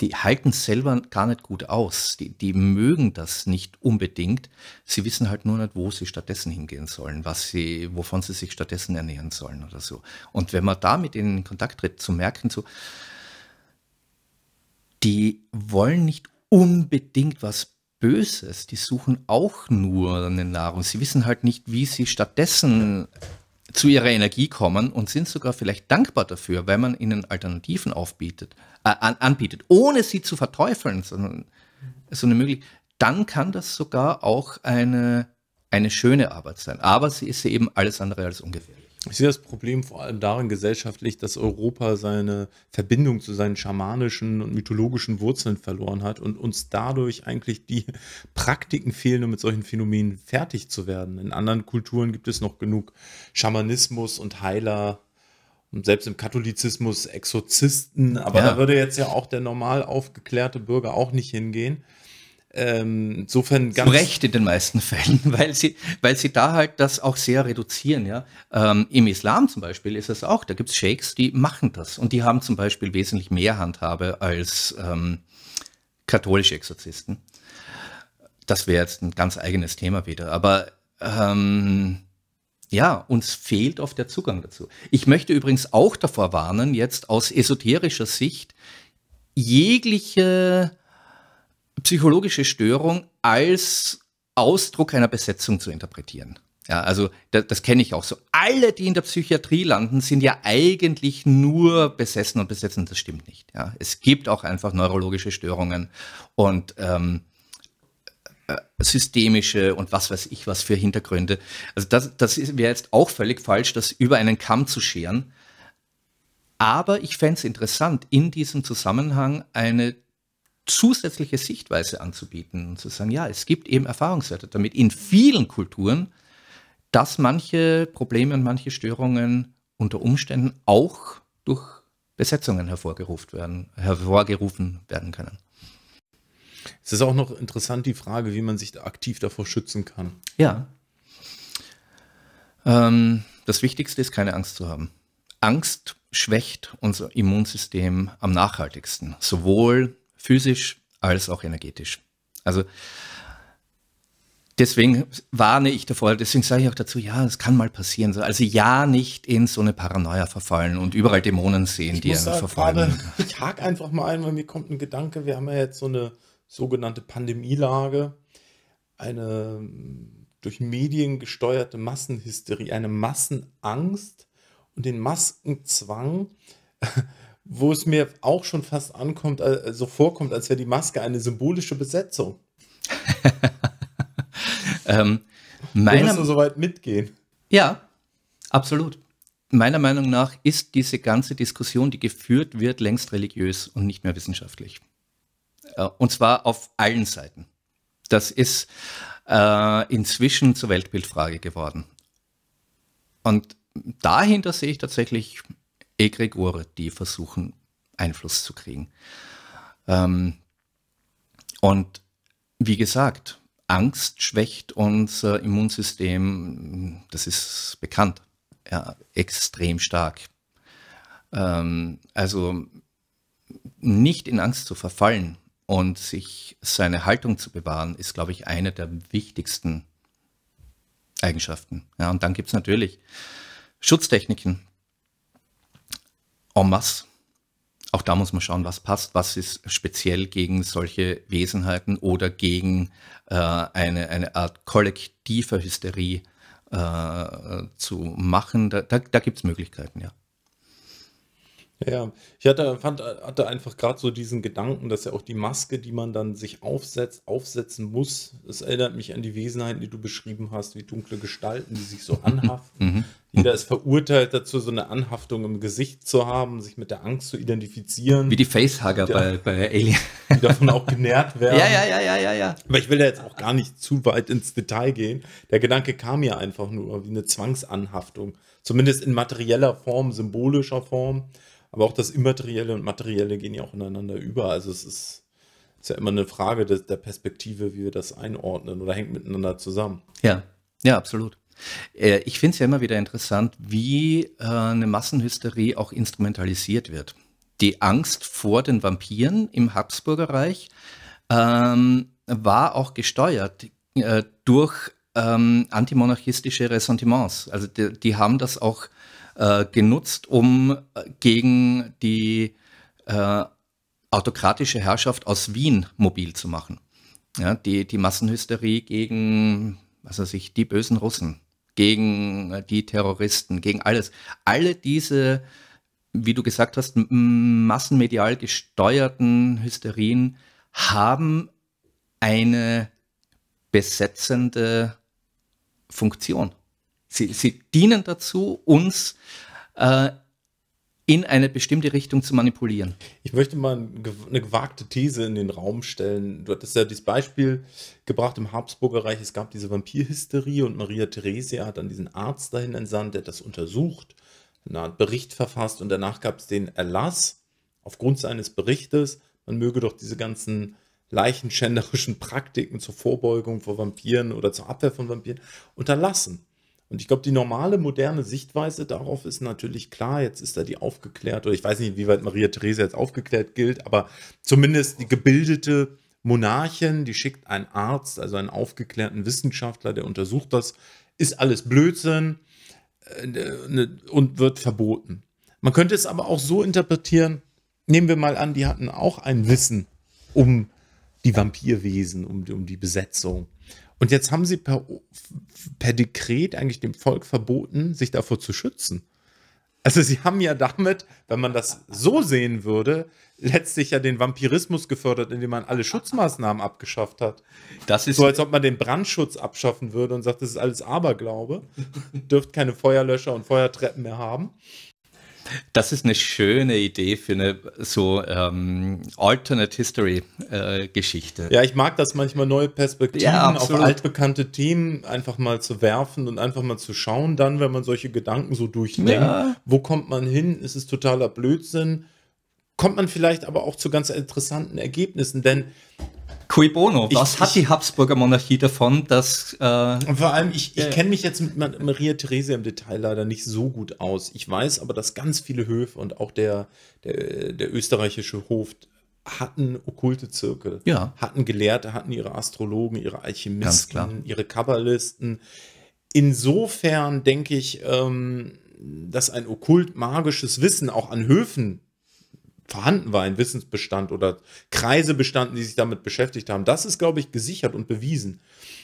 Die halten es selber gar nicht gut aus. Die, die mögen das nicht unbedingt. Sie wissen halt nur nicht, wo sie stattdessen hingehen sollen, was sie, wovon sie sich stattdessen ernähren sollen oder so. Und wenn man da mit ihnen in Kontakt tritt, zu merken, so, die wollen nicht unbedingt was Böses. Die suchen auch nur eine Nahrung. Sie wissen halt nicht, wie sie stattdessen zu ihrer Energie kommen und sind sogar vielleicht dankbar dafür, wenn man ihnen Alternativen aufbietet, äh, an, anbietet, ohne sie zu verteufeln, sondern so eine Möglichkeit, dann kann das sogar auch eine, eine schöne Arbeit sein. Aber sie ist eben alles andere als ungefährlich. Ich sehe das Problem vor allem darin gesellschaftlich, dass Europa seine Verbindung zu seinen schamanischen und mythologischen Wurzeln verloren hat und uns dadurch eigentlich die Praktiken fehlen, um mit solchen Phänomenen fertig zu werden. In anderen Kulturen gibt es noch genug Schamanismus und Heiler und selbst im Katholizismus Exorzisten, aber ja. da würde jetzt ja auch der normal aufgeklärte Bürger auch nicht hingehen. Ähm, insofern ganz. Recht in den meisten Fällen, weil sie, weil sie da halt das auch sehr reduzieren. Ja? Ähm, Im Islam zum Beispiel ist es auch, da gibt es Sheikhs, die machen das und die haben zum Beispiel wesentlich mehr Handhabe als ähm, katholische Exorzisten. Das wäre jetzt ein ganz eigenes Thema wieder, aber ähm, ja, uns fehlt oft der Zugang dazu. Ich möchte übrigens auch davor warnen, jetzt aus esoterischer Sicht jegliche psychologische Störung als Ausdruck einer Besetzung zu interpretieren. Ja, also das, das kenne ich auch so. Alle, die in der Psychiatrie landen, sind ja eigentlich nur besessen und besetzen. Das stimmt nicht. Ja, es gibt auch einfach neurologische Störungen und ähm, äh, systemische und was weiß ich was für Hintergründe. Also das, das wäre jetzt auch völlig falsch, das über einen Kamm zu scheren. Aber ich fände es interessant, in diesem Zusammenhang eine zusätzliche Sichtweise anzubieten und zu sagen, ja, es gibt eben Erfahrungswerte damit in vielen Kulturen, dass manche Probleme und manche Störungen unter Umständen auch durch Besetzungen hervorgerufen werden, hervorgerufen werden können. Es ist auch noch interessant die Frage, wie man sich da aktiv davor schützen kann. Ja. Ähm, das Wichtigste ist, keine Angst zu haben. Angst schwächt unser Immunsystem am nachhaltigsten, sowohl physisch als auch energetisch. Also deswegen warne ich davor, deswegen sage ich auch dazu, ja, es kann mal passieren. Also ja, nicht in so eine Paranoia verfallen und überall Dämonen sehen, ich die einen verfolgen. ich hake einfach mal ein, weil mir kommt ein Gedanke, wir haben ja jetzt so eine sogenannte Pandemielage, eine durch Medien gesteuerte Massenhysterie, eine Massenangst und den Maskenzwang wo es mir auch schon fast ankommt, äh, so also vorkommt, als wäre die Maske eine symbolische Besetzung. ähm, meiner, du so weit mitgehen. Ja, absolut. Meiner Meinung nach ist diese ganze Diskussion, die geführt wird, längst religiös und nicht mehr wissenschaftlich. Äh, und zwar auf allen Seiten. Das ist äh, inzwischen zur Weltbildfrage geworden. Und dahinter sehe ich tatsächlich Egregore, die versuchen, Einfluss zu kriegen. Ähm, und wie gesagt, Angst schwächt unser Immunsystem, das ist bekannt, ja, extrem stark. Ähm, also nicht in Angst zu verfallen und sich seine Haltung zu bewahren, ist, glaube ich, eine der wichtigsten Eigenschaften. Ja, und dann gibt es natürlich Schutztechniken, en masse. Auch da muss man schauen, was passt, was ist speziell gegen solche Wesenheiten oder gegen äh, eine, eine Art kollektiver Hysterie äh, zu machen. Da, da, da gibt es Möglichkeiten, ja. Ja, ich hatte, fand, hatte einfach gerade so diesen Gedanken, dass ja auch die Maske, die man dann sich aufsetzt, aufsetzen muss, es erinnert mich an die Wesenheiten, die du beschrieben hast, wie dunkle Gestalten, die sich so mhm. anhaften. Mhm. Jeder ist verurteilt dazu, so eine Anhaftung im Gesicht zu haben, sich mit der Angst zu identifizieren. Wie die Facehugger bei, da, bei Alien. Die davon auch genährt werden. Ja, ja, ja, ja, ja, ja. Aber ich will da jetzt auch gar nicht zu weit ins Detail gehen. Der Gedanke kam mir einfach nur wie eine Zwangsanhaftung. Zumindest in materieller Form, symbolischer Form. Aber auch das Immaterielle und Materielle gehen ja auch ineinander über. Also es ist, ist ja immer eine Frage des, der Perspektive, wie wir das einordnen oder hängt miteinander zusammen. Ja, ja, absolut. Äh, ich finde es ja immer wieder interessant, wie äh, eine Massenhysterie auch instrumentalisiert wird. Die Angst vor den Vampiren im Habsburgerreich ähm, war auch gesteuert äh, durch ähm, antimonarchistische Ressentiments. Also die, die haben das auch äh, genutzt, um äh, gegen die äh, autokratische Herrschaft aus Wien mobil zu machen. Ja, die, die Massenhysterie gegen, was weiß ich, die bösen Russen, gegen äh, die Terroristen, gegen alles. Alle diese, wie du gesagt hast, massenmedial gesteuerten Hysterien haben eine besetzende Funktion sie, sie dienen dazu, uns äh, in eine bestimmte Richtung zu manipulieren. Ich möchte mal eine gewagte These in den Raum stellen. Du hattest ja dieses Beispiel gebracht im Habsburgerreich. Es gab diese Vampirhysterie und Maria Theresia hat dann diesen Arzt dahin entsandt, der das untersucht, eine Art Bericht verfasst und danach gab es den Erlass aufgrund seines Berichtes, man möge doch diese ganzen leichenschänderischen Praktiken zur Vorbeugung vor Vampiren oder zur Abwehr von Vampiren unterlassen. Und ich glaube, die normale moderne Sichtweise darauf ist natürlich klar, jetzt ist da die aufgeklärte, oder ich weiß nicht, wie weit Maria Therese jetzt aufgeklärt gilt, aber zumindest die gebildete Monarchin, die schickt einen Arzt, also einen aufgeklärten Wissenschaftler, der untersucht das, ist alles Blödsinn äh, ne, und wird verboten. Man könnte es aber auch so interpretieren, nehmen wir mal an, die hatten auch ein Wissen um die Vampirwesen, um, um die Besetzung. Und jetzt haben sie per, per Dekret eigentlich dem Volk verboten, sich davor zu schützen. Also sie haben ja damit, wenn man das so sehen würde, letztlich ja den Vampirismus gefördert, indem man alle Schutzmaßnahmen abgeschafft hat. Das ist so, als ob man den Brandschutz abschaffen würde und sagt, das ist alles Aberglaube. Dürft keine Feuerlöscher und Feuertreppen mehr haben. Das ist eine schöne Idee für eine so ähm, Alternate History äh, Geschichte. Ja, ich mag das manchmal neue Perspektiven ja, auf altbekannte Themen einfach mal zu werfen und einfach mal zu schauen, dann, wenn man solche Gedanken so durchdenkt, ja. wo kommt man hin? Ist es totaler Blödsinn? Kommt man vielleicht aber auch zu ganz interessanten Ergebnissen, denn Cui bono, was ich, hat die Habsburger Monarchie davon, dass... Äh, und vor allem, ich, ich äh. kenne mich jetzt mit Maria Therese im Detail leider nicht so gut aus. Ich weiß aber, dass ganz viele Höfe und auch der, der, der österreichische Hof hatten okkulte Zirkel, ja. hatten Gelehrte, hatten ihre Astrologen, ihre Alchemisten, ihre Kabbalisten. Insofern denke ich, ähm, dass ein okkult magisches Wissen auch an Höfen vorhanden war, ein Wissensbestand oder Kreise bestanden, die sich damit beschäftigt haben. Das ist, glaube ich, gesichert und bewiesen.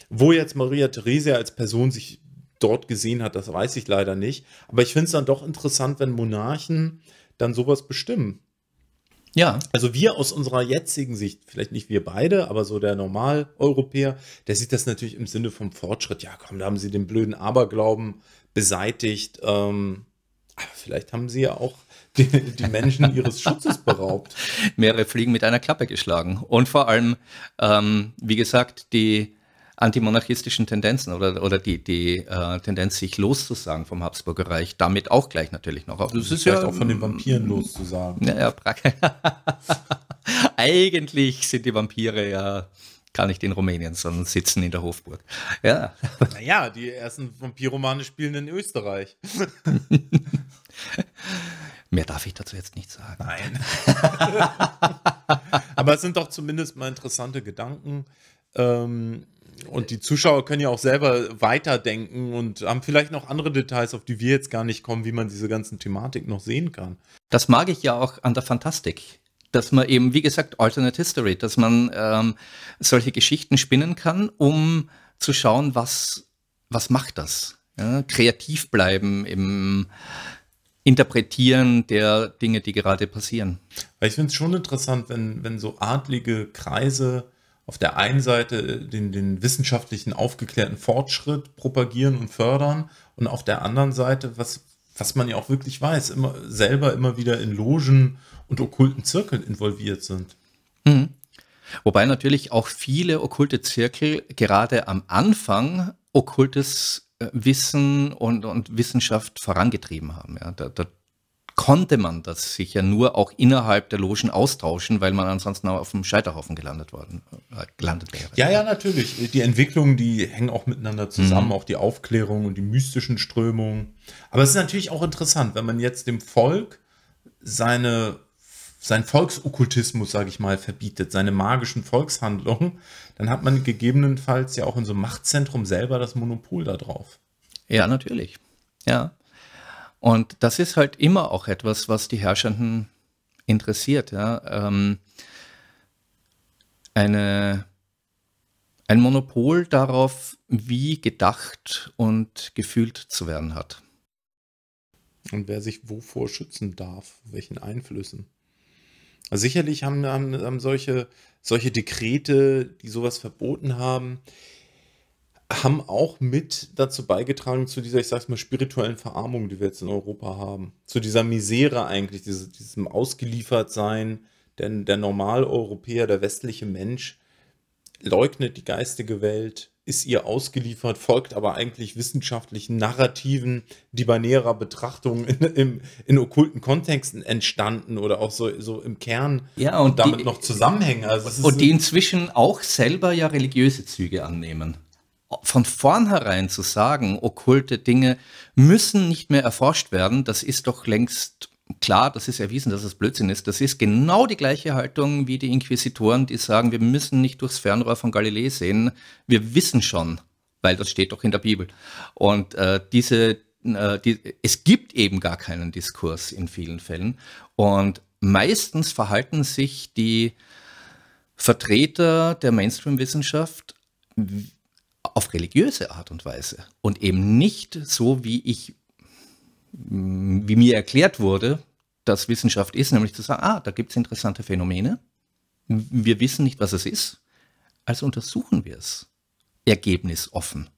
Wo jetzt Maria Theresia als Person sich dort gesehen hat, das weiß ich leider nicht. Aber ich finde es dann doch interessant, wenn Monarchen dann sowas bestimmen. Ja. Also wir aus unserer jetzigen Sicht, vielleicht nicht wir beide, aber so der Normaleuropäer, der sieht das natürlich im Sinne vom Fortschritt. Ja, komm, da haben sie den blöden Aberglauben beseitigt. Ähm, aber vielleicht haben sie ja auch die, die Menschen ihres Schutzes beraubt. Mehrere Fliegen mit einer Klappe geschlagen. Und vor allem, ähm, wie gesagt, die antimonarchistischen Tendenzen oder, oder die, die äh, Tendenz, sich loszusagen vom Habsburger Reich, damit auch gleich natürlich noch. Auf, das ist, ist ja auch von den Vampiren loszusagen. Ja, ja Eigentlich sind die Vampire ja gar nicht in Rumänien, sondern sitzen in der Hofburg. Ja. Naja, die ersten Vampirromane spielen in Österreich. Mehr darf ich dazu jetzt nicht sagen. Nein. Aber es sind doch zumindest mal interessante Gedanken. Ähm, und die Zuschauer können ja auch selber weiterdenken und haben vielleicht noch andere Details, auf die wir jetzt gar nicht kommen, wie man diese ganzen Thematik noch sehen kann. Das mag ich ja auch an der Fantastik. Dass man eben, wie gesagt, Alternate History, dass man ähm, solche Geschichten spinnen kann, um zu schauen, was, was macht das. Ja? Kreativ bleiben im Interpretieren der Dinge, die gerade passieren. ich finde es schon interessant, wenn, wenn so adlige Kreise auf der einen Seite äh, den, den wissenschaftlichen, aufgeklärten Fortschritt propagieren und fördern und auf der anderen Seite, was, was man ja auch wirklich weiß, immer selber immer wieder in Logen und okkulten Zirkeln involviert sind. Mhm. Wobei natürlich auch viele okkulte Zirkel gerade am Anfang okkultes äh, Wissen und, und Wissenschaft vorangetrieben haben. Ja. Da, da konnte man das sich ja nur auch innerhalb der Logen austauschen, weil man ansonsten auf dem Scheiterhaufen gelandet worden äh, gelandet wäre. Ja, ja, natürlich. Die Entwicklungen, die hängen auch miteinander zusammen, mhm. auch die Aufklärung und die mystischen Strömungen. Aber es ist natürlich auch interessant, wenn man jetzt dem Volk seine sein Volksokkultismus, sage ich mal, verbietet, seine magischen Volkshandlungen, dann hat man gegebenenfalls ja auch in so einem Machtzentrum selber das Monopol darauf. Ja, natürlich. Ja. Und das ist halt immer auch etwas, was die Herrschenden interessiert. Ja. Ähm, eine, ein Monopol darauf, wie gedacht und gefühlt zu werden hat. Und wer sich wovor schützen darf, welchen Einflüssen. Also sicherlich haben, haben, haben solche, solche Dekrete, die sowas verboten haben, haben auch mit dazu beigetragen, zu dieser, ich sag's mal, spirituellen Verarmung, die wir jetzt in Europa haben. Zu dieser Misere eigentlich, diese, diesem Ausgeliefertsein. Denn der Normaleuropäer, der westliche Mensch, leugnet die geistige Welt, ist ihr ausgeliefert, folgt aber eigentlich wissenschaftlichen Narrativen, die bei näherer Betrachtung in, in, in okkulten Kontexten entstanden oder auch so, so im Kern ja, und, damit die, noch zusammenhängen. Also und die inzwischen auch selber ja religiöse Züge annehmen. Von vornherein zu sagen, okkulte Dinge müssen nicht mehr erforscht werden, das ist doch längst klar, das ist erwiesen, dass es Blödsinn ist. Das ist genau die gleiche Haltung wie die Inquisitoren, die sagen, wir müssen nicht durchs Fernrohr von Galilei sehen. Wir wissen schon, weil das steht doch in der Bibel. Und äh, diese, äh, die, es gibt eben gar keinen Diskurs in vielen Fällen. Und meistens verhalten sich die Vertreter der Mainstream-Wissenschaft auf religiöse Art und Weise und eben nicht so, wie ich wie mir erklärt wurde, dass Wissenschaft ist, nämlich zu sagen, ah, da gibt es interessante Phänomene. Wir wissen nicht, was es ist, also untersuchen wir es. Ergebnis offen.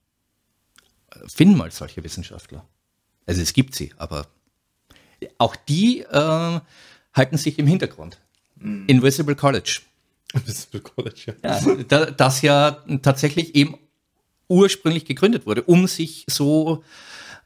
Finden mal solche Wissenschaftler. Also es gibt sie, aber auch die äh, halten sich im Hintergrund. Hm. Invisible College. Invisible College, ja. ja das ja tatsächlich eben ursprünglich gegründet wurde, um sich so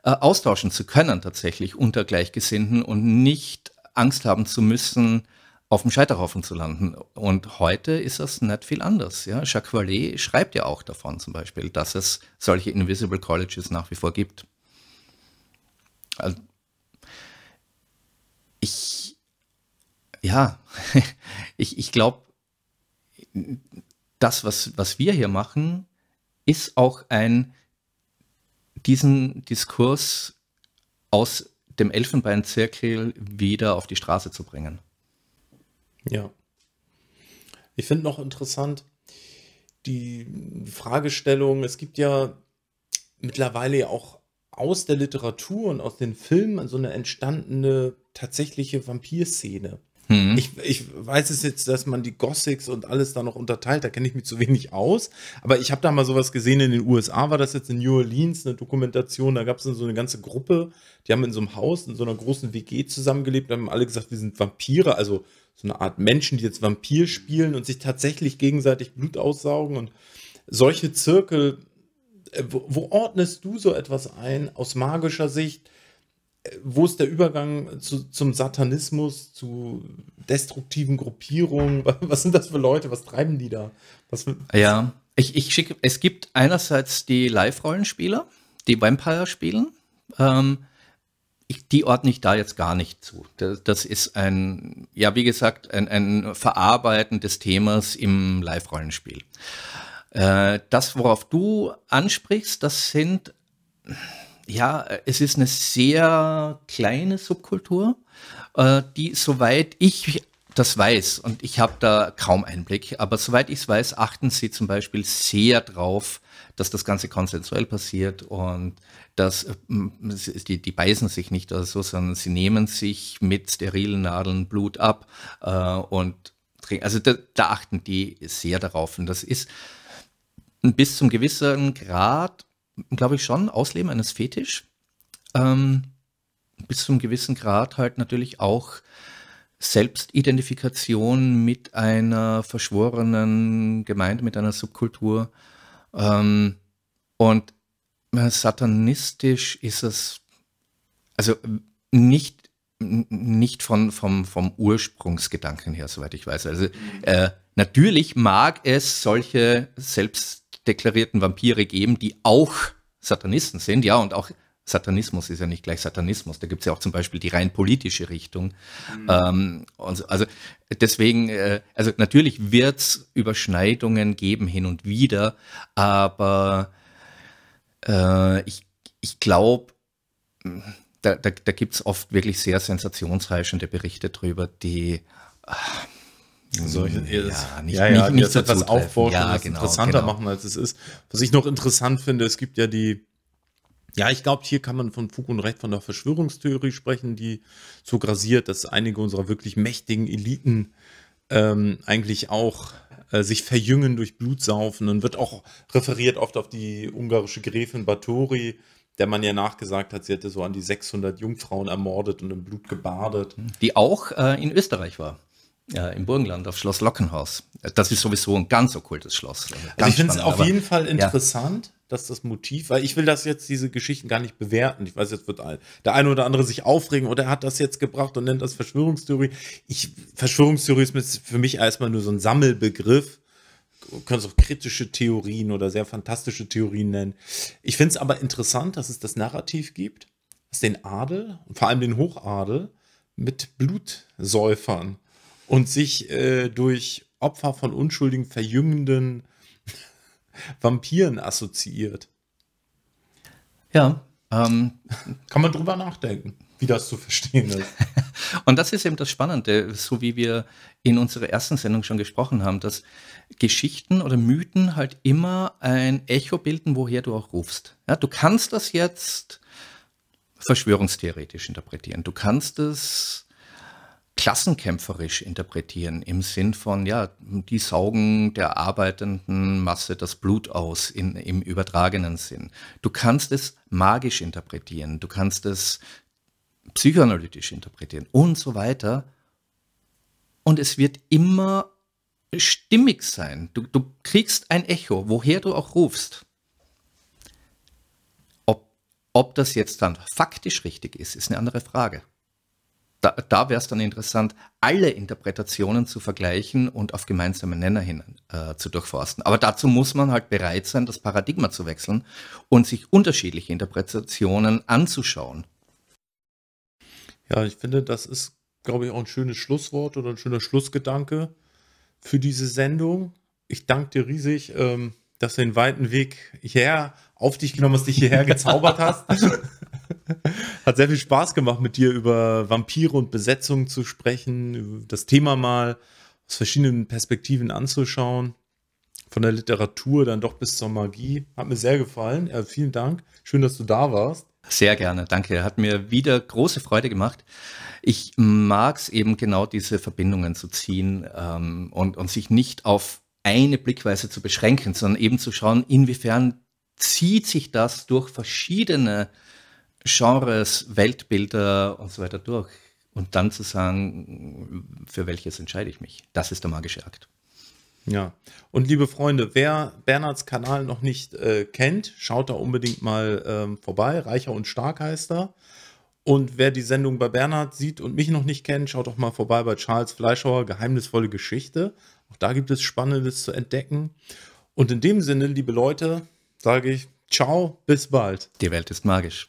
äh, austauschen zu können tatsächlich unter Gleichgesinnten und nicht Angst haben zu müssen, auf dem Scheiterhaufen zu landen. Und heute ist das nicht viel anders. Ja? Jacques Vallée schreibt ja auch davon zum Beispiel, dass es solche Invisible Colleges nach wie vor gibt. Also, ich, ja, ich, ich glaube, das, was, was wir hier machen, ist auch ein diesen Diskurs aus dem Elfenbeinzirkel wieder auf die Straße zu bringen. Ja. Ich finde noch interessant die Fragestellung, es gibt ja mittlerweile ja auch aus der Literatur und aus den Filmen so eine entstandene tatsächliche Vampirszene. Hm. Ich, ich weiß es jetzt, dass man die Gothics und alles da noch unterteilt, da kenne ich mich zu wenig aus. Aber ich habe da mal sowas gesehen in den USA, war das jetzt in New Orleans, eine Dokumentation, da gab es dann so eine ganze Gruppe, die haben in so einem Haus, in so einer großen WG zusammengelebt, haben alle gesagt, wir sind Vampire, also so eine Art Menschen, die jetzt Vampir spielen und sich tatsächlich gegenseitig Blut aussaugen und solche Zirkel. Äh, wo, wo ordnest du so etwas ein aus magischer Sicht? wo ist der Übergang zu, zum Satanismus, zu destruktiven Gruppierungen? Was sind das für Leute? Was treiben die da? Was, was ja, ich, ich schicke, es gibt einerseits die Live-Rollenspieler, die Vampire spielen. Ähm, ich, die ordne ich da jetzt gar nicht zu. Das, das ist ein, ja, wie gesagt, ein, ein Verarbeiten des Themas im Live-Rollenspiel. Äh, das, worauf du ansprichst, das sind ja, äh, es ist eine sehr kleine Subkultur, äh, die, soweit ich das weiß, und ich habe da kaum Einblick, aber soweit ich es weiß, achten sie zum Beispiel sehr drauf, dass das Ganze konsensuell passiert und dass äh, die, die beißen sich nicht oder so, sondern sie nehmen sich mit sterilen Nadeln Blut ab äh, und Also da, da achten die sehr darauf. Und das ist bis zum gewissen Grad glaube ich, schon Ausleben eines Fetisch. Ähm, bis zu einem gewissen Grad halt natürlich auch Selbstidentifikation mit einer verschworenen Gemeinde, mit einer Subkultur. Ähm, und satanistisch ist es, also nicht, nicht von, vom, vom Ursprungsgedanken her, soweit ich weiß. Also äh, natürlich mag es solche Selbst deklarierten Vampire geben, die auch Satanisten sind, ja, und auch Satanismus ist ja nicht gleich Satanismus. Da gibt es ja auch zum Beispiel die rein politische Richtung. Mhm. Ähm, also, also, deswegen, äh, also natürlich wird es Überschneidungen geben hin und wieder, aber äh, ich, ich glaube, da, da, da gibt es oft wirklich sehr sensationsreichende Berichte drüber, die. Äh, also ja, nicht, ja, ja, nicht etwas aufbauen, ja, genau, interessanter genau. machen, als es ist. Was ich noch interessant finde, es gibt ja die, ja, ich glaube, hier kann man von Fug und Recht von der Verschwörungstheorie sprechen, die so grasiert, dass einige unserer wirklich mächtigen Eliten ähm, eigentlich auch äh, sich verjüngen durch Blutsaufen. und wird auch referiert oft auf die ungarische Gräfin Báthory, der man ja nachgesagt hat, sie hätte so an die 600 Jungfrauen ermordet und im Blut gebadet. Die auch äh, in Österreich war äh, im Burgenland auf Schloss Lockenhaus. Äh, das ist sowieso ein ganz okkultes Schloss. Also, also ich finde es auf aber, jeden Fall interessant, ja. dass das Motiv, weil ich will das jetzt, diese Geschichten gar nicht bewerten. Ich weiß, jetzt wird der eine oder andere sich aufregen oder er hat das jetzt gebracht und nennt das Verschwörungstheorie. Ich, Verschwörungstheorie ist für mich erstmal nur so ein Sammelbegriff. Du kannst auch kritische Theorien oder sehr fantastische Theorien nennen. Ich finde es aber interessant, dass es das Narrativ gibt, dass den Adel vor allem den Hochadel mit Blutsäufern und sich äh, durch Opfer von unschuldigen, verjüngenden Vampiren assoziiert. Ja. Ähm, Kann man drüber nachdenken, wie das zu verstehen ist. und das ist eben das Spannende, so wie wir in unserer ersten Sendung schon gesprochen haben, dass Geschichten oder Mythen halt immer ein Echo bilden, woher du auch rufst. Ja, du kannst das jetzt verschwörungstheoretisch interpretieren. Du kannst es klassenkämpferisch interpretieren, im Sinn von, ja, die saugen der arbeitenden Masse das Blut aus in, im übertragenen Sinn. Du kannst es magisch interpretieren, du kannst es psychoanalytisch interpretieren und so weiter. Und es wird immer stimmig sein. Du, du kriegst ein Echo, woher du auch rufst. Ob, ob das jetzt dann faktisch richtig ist, ist eine andere Frage da, da wäre es dann interessant, alle Interpretationen zu vergleichen und auf gemeinsame Nenner hin äh, zu durchforsten. Aber dazu muss man halt bereit sein, das Paradigma zu wechseln und sich unterschiedliche Interpretationen anzuschauen. Ja, ich finde, das ist, glaube ich, auch ein schönes Schlusswort oder ein schöner Schlussgedanke für diese Sendung. Ich danke dir riesig, ähm, dass du den weiten Weg hierher auf dich genommen hast, dich hierher gezaubert hast. Hat sehr viel Spaß gemacht, mit dir über Vampire und Besetzung zu sprechen, das Thema mal aus verschiedenen Perspektiven anzuschauen. Von der Literatur dann doch bis zur Magie. Hat mir sehr gefallen. Äh, vielen Dank. Schön, dass du da warst. Sehr gerne, danke. Hat mir wieder große Freude gemacht. Ich mag es eben genau, diese Verbindungen zu ziehen ähm, und, und sich nicht auf eine Blickweise zu beschränken, sondern eben zu schauen, inwiefern zieht sich das durch verschiedene Genres, Weltbilder und so weiter durch und dann zu sagen, für welches entscheide ich mich. Das ist der magische Akt. Ja, und liebe Freunde, wer Bernhards Kanal noch nicht äh, kennt, schaut da unbedingt mal ähm, vorbei. Reicher und stark heißt er. Und wer die Sendung bei Bernhard sieht und mich noch nicht kennt, schaut doch mal vorbei bei Charles Fleischhauer, Geheimnisvolle Geschichte. Auch da gibt es Spannendes zu entdecken. Und in dem Sinne, liebe Leute, sage ich, ciao, bis bald. Die Welt ist magisch.